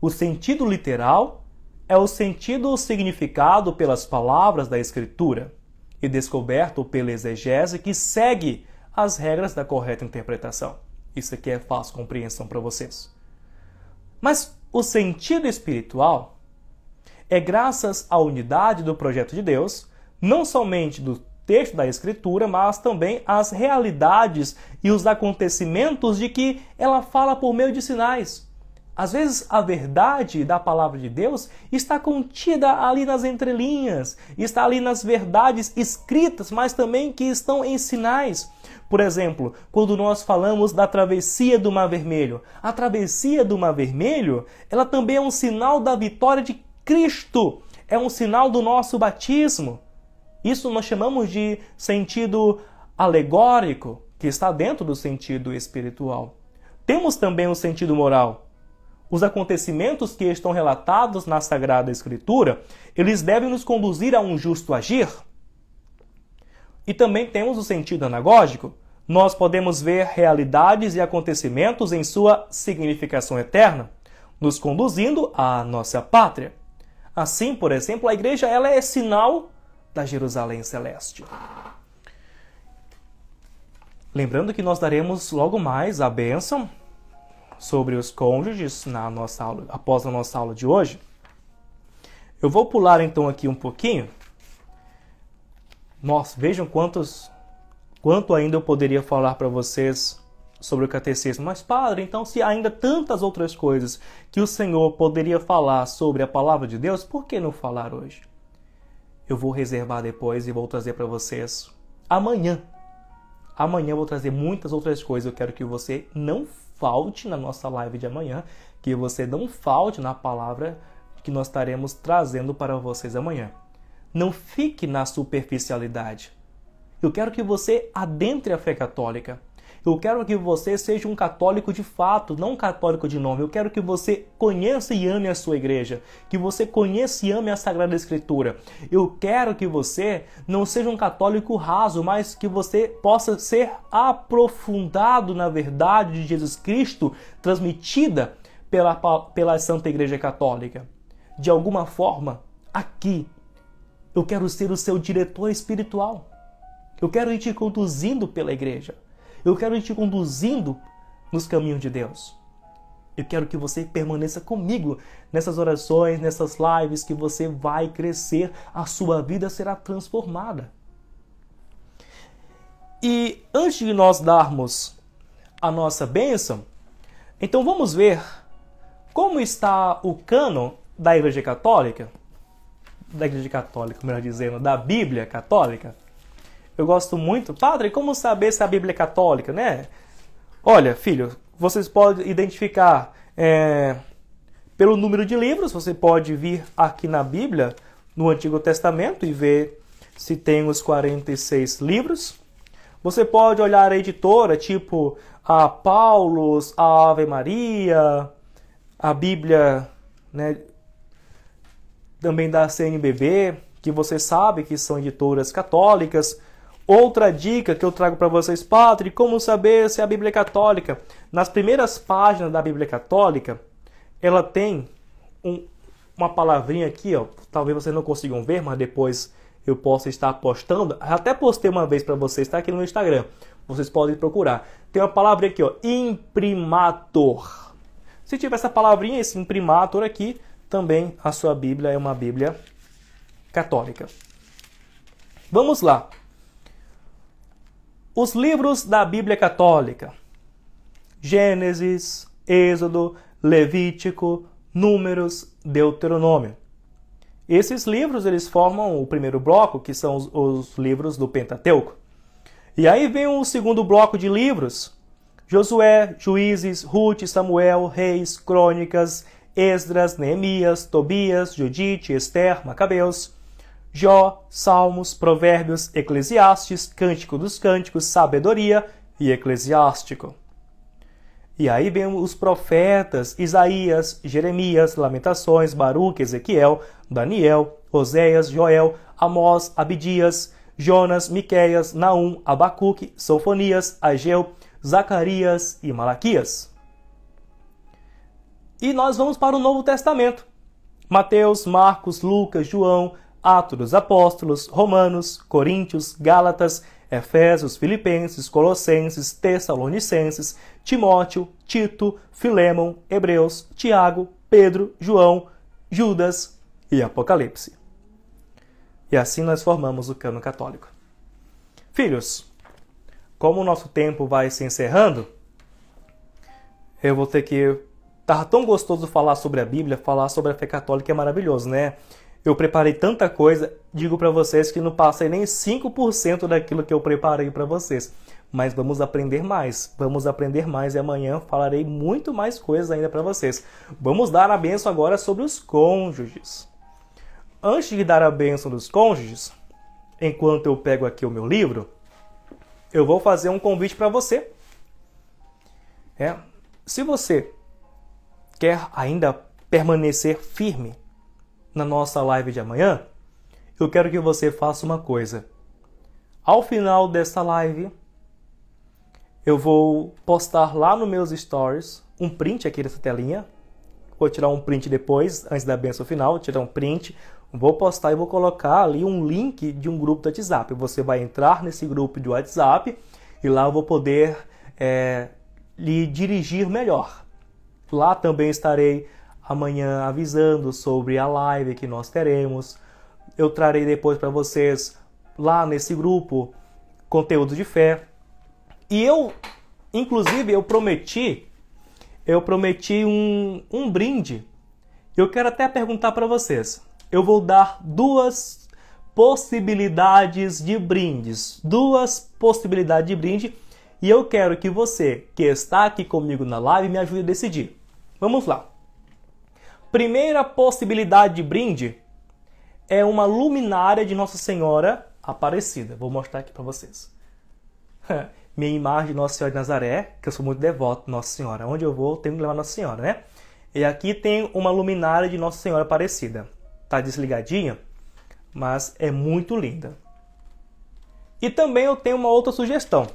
O sentido literal é o sentido significado pelas palavras da Escritura e descoberto pela exegese que segue as regras da correta interpretação. Isso aqui é fácil compreensão para vocês. Mas o sentido espiritual é graças à unidade do projeto de Deus, não somente do texto da Escritura, mas também às realidades e os acontecimentos de que ela fala por meio de sinais. Às vezes a verdade da palavra de Deus está contida ali nas entrelinhas, está ali nas verdades escritas, mas também que estão em sinais. Por exemplo, quando nós falamos da travessia do Mar Vermelho, a travessia do Mar Vermelho, ela também é um sinal da vitória de Cristo, é um sinal do nosso batismo. Isso nós chamamos de sentido alegórico, que está dentro do sentido espiritual. Temos também o sentido moral os acontecimentos que estão relatados na Sagrada Escritura, eles devem nos conduzir a um justo agir. E também temos o sentido anagógico. Nós podemos ver realidades e acontecimentos em sua significação eterna, nos conduzindo à nossa pátria. Assim, por exemplo, a igreja ela é sinal da Jerusalém celeste. Lembrando que nós daremos logo mais a bênção sobre os cônjuges na nossa aula, após a nossa aula de hoje. Eu vou pular então aqui um pouquinho. Nossa, vejam quantos quanto ainda eu poderia falar para vocês sobre o catecismo. Mas padre, então se ainda tantas outras coisas que o Senhor poderia falar sobre a palavra de Deus, por que não falar hoje? Eu vou reservar depois e vou trazer para vocês amanhã. Amanhã eu vou trazer muitas outras coisas. Eu quero que você não falte na nossa live de amanhã, que você não falte na palavra que nós estaremos trazendo para vocês amanhã. Não fique na superficialidade. Eu quero que você adentre a fé católica. Eu quero que você seja um católico de fato, não um católico de nome. Eu quero que você conheça e ame a sua igreja, que você conheça e ame a Sagrada Escritura. Eu quero que você não seja um católico raso, mas que você possa ser aprofundado na verdade de Jesus Cristo transmitida pela, pela Santa Igreja Católica. De alguma forma, aqui, eu quero ser o seu diretor espiritual. Eu quero ir te conduzindo pela igreja. Eu quero ir te conduzindo nos caminhos de Deus. Eu quero que você permaneça comigo nessas orações, nessas lives, que você vai crescer, a sua vida será transformada. E antes de nós darmos a nossa bênção, então vamos ver como está o cano da Igreja Católica, da Igreja Católica, melhor dizendo, da Bíblia Católica. Eu gosto muito. Padre, como saber se a Bíblia é católica, né? Olha, filho, vocês podem identificar é, pelo número de livros. Você pode vir aqui na Bíblia, no Antigo Testamento, e ver se tem os 46 livros. Você pode olhar a editora, tipo a Paulos, a Ave Maria, a Bíblia, né, também da CNBB, que você sabe que são editoras católicas. Outra dica que eu trago para vocês, Padre, como saber se é a Bíblia é católica? Nas primeiras páginas da Bíblia católica, ela tem um, uma palavrinha aqui, ó, talvez vocês não consigam ver, mas depois eu possa estar postando. Até postei uma vez para vocês, está aqui no meu Instagram. Vocês podem procurar. Tem uma palavra aqui, ó, imprimator. Se tiver essa palavrinha, esse imprimator aqui, também a sua Bíblia é uma Bíblia católica. Vamos lá. Os livros da Bíblia Católica: Gênesis, Êxodo, Levítico, Números, Deuteronômio. Esses livros eles formam o primeiro bloco, que são os, os livros do Pentateuco. E aí vem o segundo bloco de livros: Josué, Juízes, Ruth, Samuel, Reis, Crônicas, Esdras, Neemias, Tobias, Judite, Esther, Macabeus. Jó, Salmos, Provérbios, Eclesiastes, Cântico dos Cânticos, Sabedoria e Eclesiástico. E aí vemos os profetas Isaías, Jeremias, Lamentações, Baruque, Ezequiel, Daniel, Oséias, Joel, Amós, Abidias, Jonas, Miqueias, Naum, Abacuque, Sofonias, Ageu, Zacarias e Malaquias. E nós vamos para o Novo Testamento. Mateus, Marcos, Lucas, João, Atos dos Apóstolos, Romanos, Coríntios, Gálatas, Efésios, Filipenses, Colossenses, Tessalonicenses, Timóteo, Tito, Filémon, Hebreus, Tiago, Pedro, João, Judas e Apocalipse. E assim nós formamos o cano católico. Filhos, como o nosso tempo vai se encerrando, eu vou ter que. Tá tão gostoso falar sobre a Bíblia, falar sobre a fé católica é maravilhoso, né? Eu preparei tanta coisa, digo para vocês que não passei nem 5% daquilo que eu preparei para vocês. Mas vamos aprender mais, vamos aprender mais e amanhã falarei muito mais coisas ainda para vocês. Vamos dar a benção agora sobre os cônjuges. Antes de dar a benção dos cônjuges, enquanto eu pego aqui o meu livro, eu vou fazer um convite para você. É, se você quer ainda permanecer firme na nossa live de amanhã, eu quero que você faça uma coisa. Ao final dessa live, eu vou postar lá nos meus stories um print aqui dessa telinha. Vou tirar um print depois, antes da benção final, tirar um print, vou postar e vou colocar ali um link de um grupo do WhatsApp. Você vai entrar nesse grupo de WhatsApp e lá eu vou poder é, lhe dirigir melhor. Lá também estarei amanhã avisando sobre a live que nós teremos. Eu trarei depois para vocês lá nesse grupo conteúdo de fé. E eu, inclusive, eu prometi, eu prometi um, um brinde. Eu quero até perguntar para vocês. Eu vou dar duas possibilidades de brindes, duas possibilidades de brinde, e eu quero que você que está aqui comigo na live me ajude a decidir. Vamos lá. Primeira possibilidade de brinde é uma luminária de Nossa Senhora Aparecida. Vou mostrar aqui para vocês. Minha imagem de Nossa Senhora de Nazaré, que eu sou muito devoto de Nossa Senhora. Onde eu vou, tenho que levar Nossa Senhora, né? E aqui tem uma luminária de Nossa Senhora Aparecida. Tá desligadinha, mas é muito linda. E também eu tenho uma outra sugestão.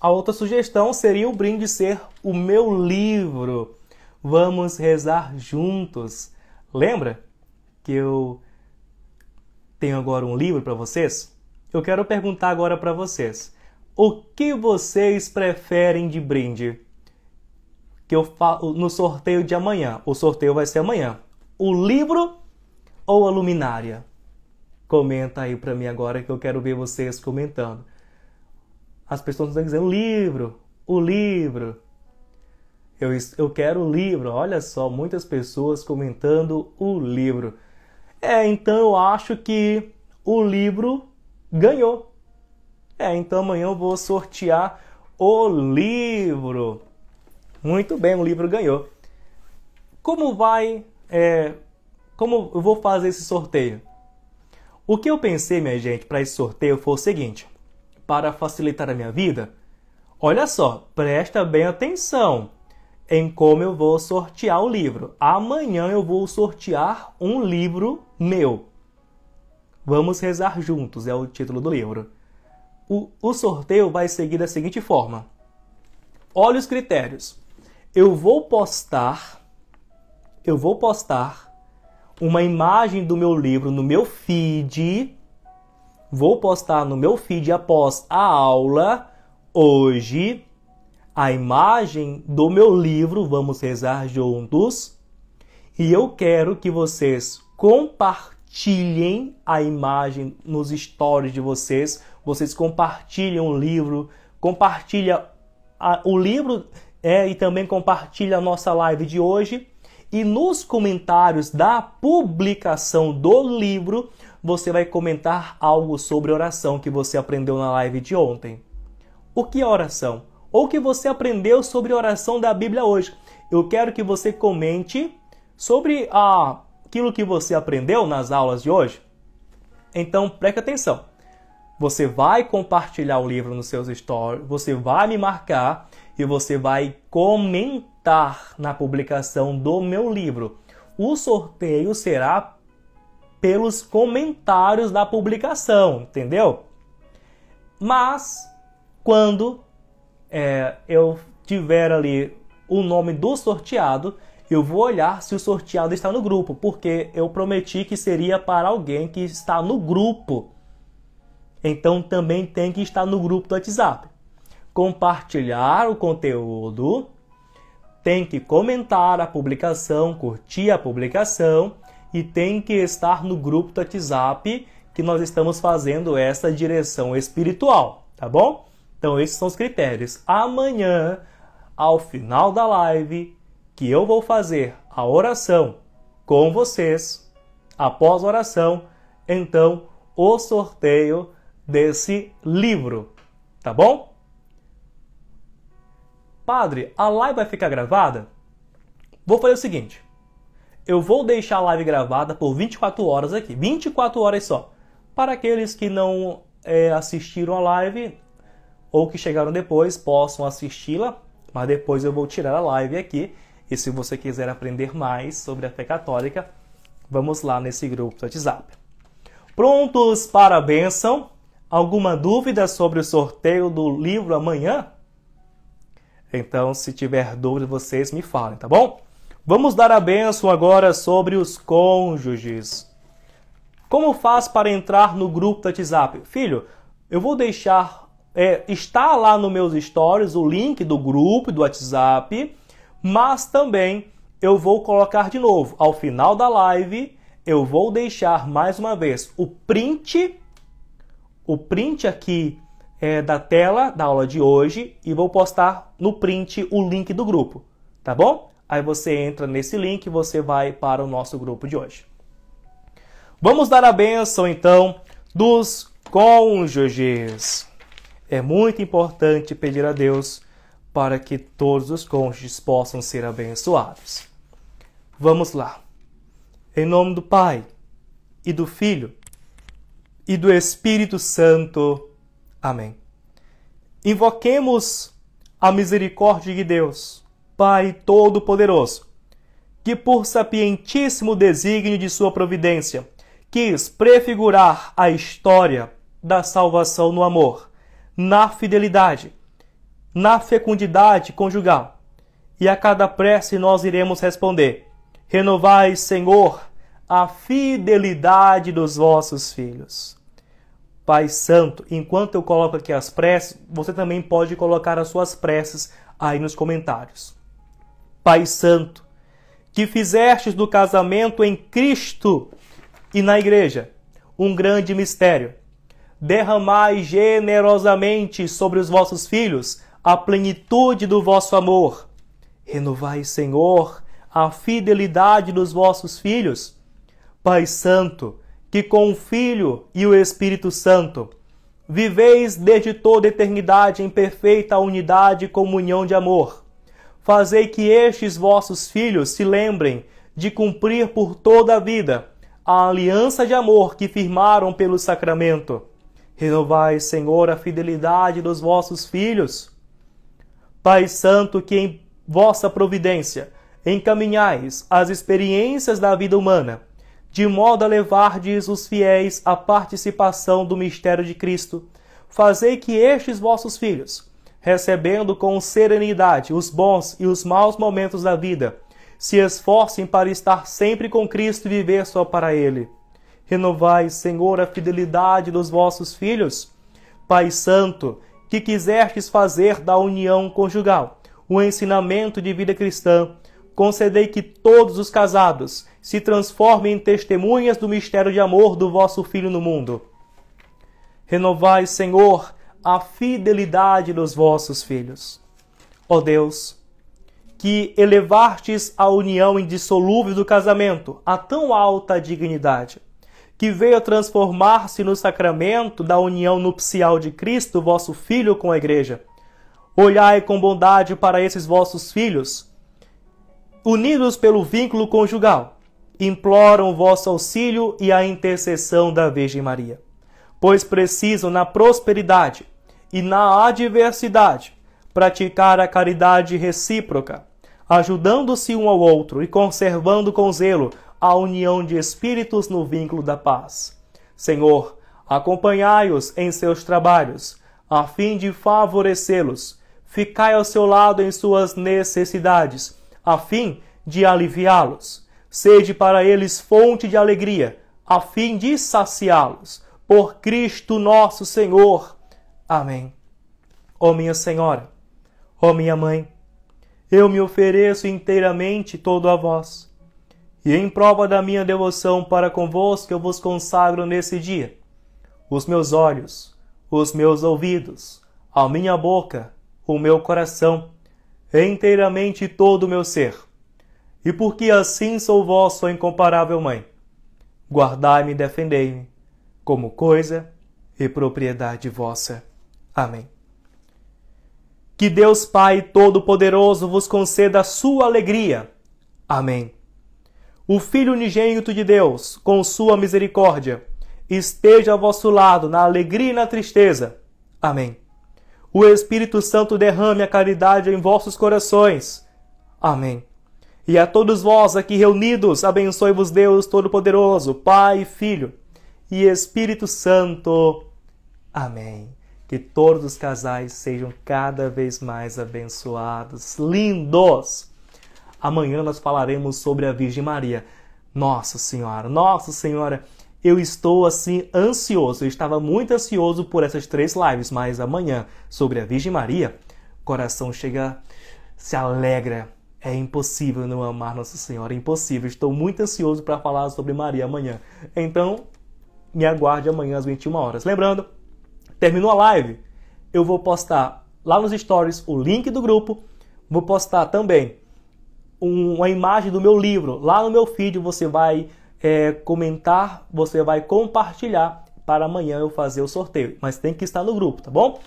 A outra sugestão seria o brinde ser o meu livro Vamos rezar juntos. Lembra que eu tenho agora um livro para vocês? Eu quero perguntar agora para vocês: o que vocês preferem de brinde? Que eu falo no sorteio de amanhã. O sorteio vai ser amanhã. O livro ou a luminária? Comenta aí para mim agora que eu quero ver vocês comentando. As pessoas estão dizendo livro, o livro. Eu, eu quero o livro. Olha só, muitas pessoas comentando o livro. É, então eu acho que o livro ganhou. É, então amanhã eu vou sortear o livro. Muito bem, o livro ganhou. Como vai. É, como eu vou fazer esse sorteio? O que eu pensei, minha gente, para esse sorteio foi o seguinte: para facilitar a minha vida, olha só, presta bem atenção em como eu vou sortear o livro. Amanhã eu vou sortear um livro meu. Vamos rezar juntos é o título do livro. O, o sorteio vai seguir da seguinte forma: olha os critérios. Eu vou postar, eu vou postar uma imagem do meu livro no meu feed. Vou postar no meu feed após a aula hoje a imagem do meu livro, vamos rezar juntos. E eu quero que vocês compartilhem a imagem nos stories de vocês. Vocês compartilham o livro, compartilha a, o livro é, e também compartilha a nossa live de hoje. E nos comentários da publicação do livro, você vai comentar algo sobre oração que você aprendeu na live de ontem. O que é oração? ou que você aprendeu sobre oração da Bíblia hoje. Eu quero que você comente sobre ah, aquilo que você aprendeu nas aulas de hoje. Então preste atenção. Você vai compartilhar o livro nos seus stories, você vai me marcar e você vai comentar na publicação do meu livro. O sorteio será pelos comentários da publicação, entendeu? Mas quando é, eu tiver ali o nome do sorteado, eu vou olhar se o sorteado está no grupo, porque eu prometi que seria para alguém que está no grupo. Então também tem que estar no grupo do WhatsApp. Compartilhar o conteúdo, tem que comentar a publicação, curtir a publicação e tem que estar no grupo do WhatsApp que nós estamos fazendo essa direção espiritual, tá bom? Então, esses são os critérios. Amanhã, ao final da live, que eu vou fazer a oração com vocês, após a oração, então o sorteio desse livro, tá bom? Padre, a live vai ficar gravada? Vou fazer o seguinte: eu vou deixar a live gravada por 24 horas aqui, 24 horas só. Para aqueles que não é, assistiram a live, ou que chegaram depois possam assisti-la, mas depois eu vou tirar a live aqui. E se você quiser aprender mais sobre a fé católica, vamos lá nesse grupo do WhatsApp. Prontos para a bênção? Alguma dúvida sobre o sorteio do livro amanhã? Então, se tiver dúvida, vocês me falem, tá bom? Vamos dar a bênção agora sobre os cônjuges. Como faz para entrar no grupo do WhatsApp? Filho, eu vou deixar é, está lá nos meus stories o link do grupo do WhatsApp, mas também eu vou colocar de novo ao final da live, eu vou deixar mais uma vez o print, o print aqui é, da tela da aula de hoje e vou postar no print o link do grupo, tá bom? Aí você entra nesse link e você vai para o nosso grupo de hoje. Vamos dar a benção então dos cônjuges. É muito importante pedir a Deus para que todos os cônjuges possam ser abençoados. Vamos lá. Em nome do Pai, e do Filho, e do Espírito Santo. Amém. Invoquemos a misericórdia de Deus, Pai Todo-Poderoso, que por sapientíssimo desígnio de sua providência quis prefigurar a história da salvação no amor na fidelidade, na fecundidade conjugal. E a cada prece nós iremos responder: Renovai, Senhor, a fidelidade dos vossos filhos. Pai Santo, enquanto eu coloco aqui as preces, você também pode colocar as suas preces aí nos comentários. Pai Santo, que fizestes do casamento em Cristo e na Igreja um grande mistério derramai generosamente sobre os vossos filhos a plenitude do vosso amor. Renovai, Senhor, a fidelidade dos vossos filhos. Pai Santo, que com o Filho e o Espírito Santo viveis desde toda eternidade em perfeita unidade e comunhão de amor. Fazei que estes vossos filhos se lembrem de cumprir por toda a vida a aliança de amor que firmaram pelo sacramento Renovai, Senhor, a fidelidade dos vossos filhos. Pai Santo, que em vossa providência encaminhais as experiências da vida humana, de modo a levardes os fiéis à participação do mistério de Cristo, fazei que estes vossos filhos, recebendo com serenidade os bons e os maus momentos da vida, se esforcem para estar sempre com Cristo e viver só para Ele. Renovai, Senhor, a fidelidade dos vossos filhos. Pai Santo, que quisestes fazer da união conjugal o ensinamento de vida cristã, concedei que todos os casados se transformem em testemunhas do mistério de amor do vosso Filho no mundo. Renovai, Senhor, a fidelidade dos vossos filhos. Ó Deus, que elevastes a união indissolúvel do casamento a tão alta dignidade que veio transformar-se no sacramento da união nupcial de Cristo, vosso Filho, com a Igreja. Olhai com bondade para esses vossos filhos, unidos pelo vínculo conjugal. Imploram o vosso auxílio e a intercessão da Virgem Maria, pois precisam, na prosperidade e na adversidade, praticar a caridade recíproca, ajudando-se um ao outro e conservando com zelo a união de espíritos no vínculo da paz. Senhor, acompanhai-os em seus trabalhos, a fim de favorecê-los. Ficai ao seu lado em suas necessidades, a fim de aliviá-los. Sede para eles fonte de alegria, a fim de saciá-los. Por Cristo nosso Senhor. Amém. Ó oh, minha Senhora, ó oh, minha Mãe, eu me ofereço inteiramente todo a vós e em prova da minha devoção para convosco eu vos consagro nesse dia os meus olhos, os meus ouvidos, a minha boca, o meu coração, é inteiramente todo o meu ser. E porque assim sou vosso incomparável Mãe, guardai-me e defendei-me, como coisa e propriedade vossa. Amém. Que Deus Pai Todo-Poderoso vos conceda a sua alegria. Amém o Filho unigênito de Deus, com sua misericórdia, esteja a vosso lado na alegria e na tristeza. Amém. O Espírito Santo derrame a caridade em vossos corações. Amém. E a todos vós aqui reunidos, abençoe-vos Deus Todo-Poderoso, Pai, Filho e Espírito Santo. Amém. Que todos os casais sejam cada vez mais abençoados, lindos. Amanhã nós falaremos sobre a Virgem Maria. Nossa Senhora, Nossa Senhora, eu estou assim ansioso. Eu estava muito ansioso por essas três lives, mas amanhã sobre a Virgem Maria, coração chega, se alegra. É impossível não amar Nossa Senhora, é impossível. Estou muito ansioso para falar sobre Maria amanhã. Então, me aguarde amanhã às 21 horas. Lembrando, terminou a live, eu vou postar lá nos stories o link do grupo, vou postar também um, uma imagem do meu livro. Lá no meu feed você vai é, comentar, você vai compartilhar para amanhã eu fazer o sorteio. Mas tem que estar no grupo, tá bom?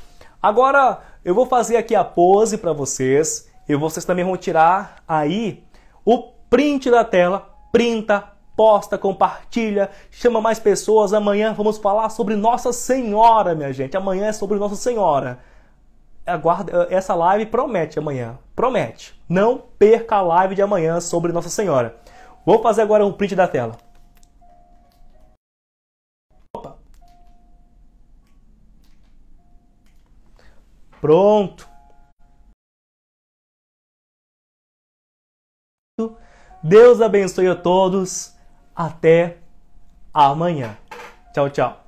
Agora eu vou fazer aqui a pose para vocês e vocês também vão tirar aí o print da tela, printa, posta, compartilha, chama mais pessoas. Amanhã vamos falar sobre Nossa Senhora, minha gente. amanhã é sobre Nossa Senhora Aguarda, essa live promete amanhã promete. Não perca a live de amanhã sobre Nossa Senhora. Vou fazer agora um print da tela. Opa. Pronto. Deus abençoe a todos. Até amanhã. Tchau, tchau.